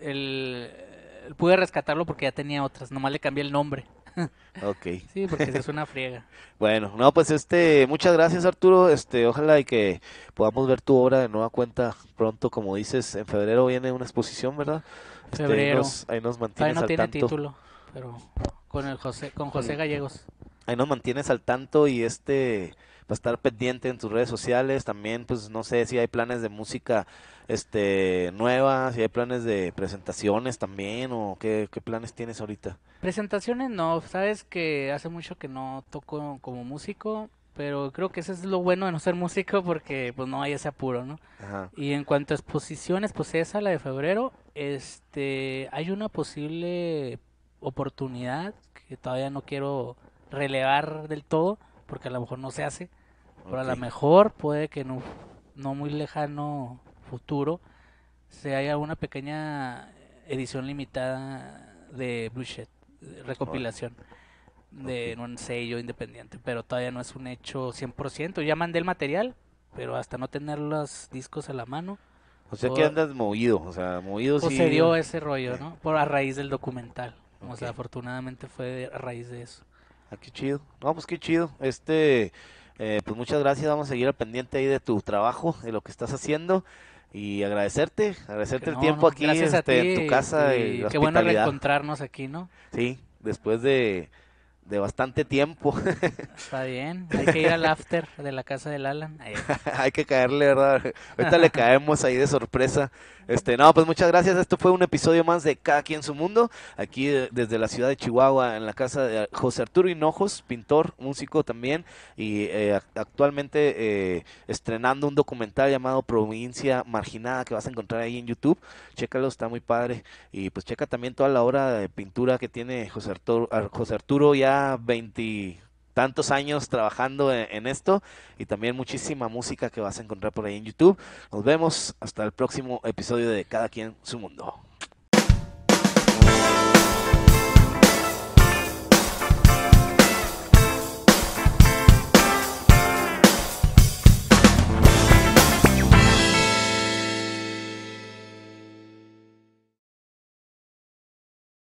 el, eh, pude rescatarlo porque ya tenía otras, nomás le cambié el nombre. *laughs* Ok. Sí, porque es una friega. *laughs* bueno, no, pues este, muchas gracias Arturo, este, ojalá y que podamos ver tu obra de nueva cuenta pronto, como dices, en febrero viene una exposición, ¿verdad? Este, febrero. Ahí nos, ahí no tiene título, pero con el José, con José Gallegos ahí nos mantienes al tanto y este para pues, estar pendiente en tus redes sociales también pues no sé si hay planes de música este nueva si hay planes de presentaciones también o qué, qué planes tienes ahorita presentaciones no sabes que hace mucho que no toco como músico pero creo que eso es lo bueno de no ser músico porque pues no hay ese apuro, ¿no? Ajá. Y en cuanto a exposiciones, pues esa, la de febrero, este, hay una posible oportunidad que todavía no quiero relevar del todo, porque a lo mejor no se hace, pero a lo mejor puede que no, no muy lejano futuro se haya una pequeña edición limitada de Blue recopilación de un sello independiente, pero todavía no es un hecho 100%. Ya mandé el material, pero hasta no tener los discos a la mano. O sea que andas movido, o sea, movido pues, se dio ese rollo, ¿no? Por a raíz del documental. O sea, afortunadamente fue a raíz de eso. Ah, qué chido. No, pues qué chido. Este, eh, pues muchas gracias. Vamos a seguir al pendiente ahí de tu trabajo, de lo que estás haciendo. Y agradecerte, agradecerte el tiempo aquí este, en tu casa. Y, y qué bueno reencontrarnos aquí, ¿no? Sí, después de de bastante tiempo. *laughs* Está bien, hay que ir al after de la casa del Alan. *laughs* hay que caerle, ¿verdad? Ahorita le caemos ahí de sorpresa. Este, no, pues muchas gracias. Esto fue un episodio más de Cada quien su mundo, aquí eh, desde la ciudad de Chihuahua, en la casa de José Arturo Hinojos, pintor, músico también, y eh, actualmente eh, estrenando un documental llamado Provincia Marginada que vas a encontrar ahí en YouTube. Chécalo, está muy padre. Y pues checa también toda la obra de pintura que tiene José Arturo, José Arturo ya veintitantos años trabajando e-, en esto y también muchísima música que vas a encontrar por ahí en YouTube. Nos vemos hasta el próximo episodio de Cada quien su mundo.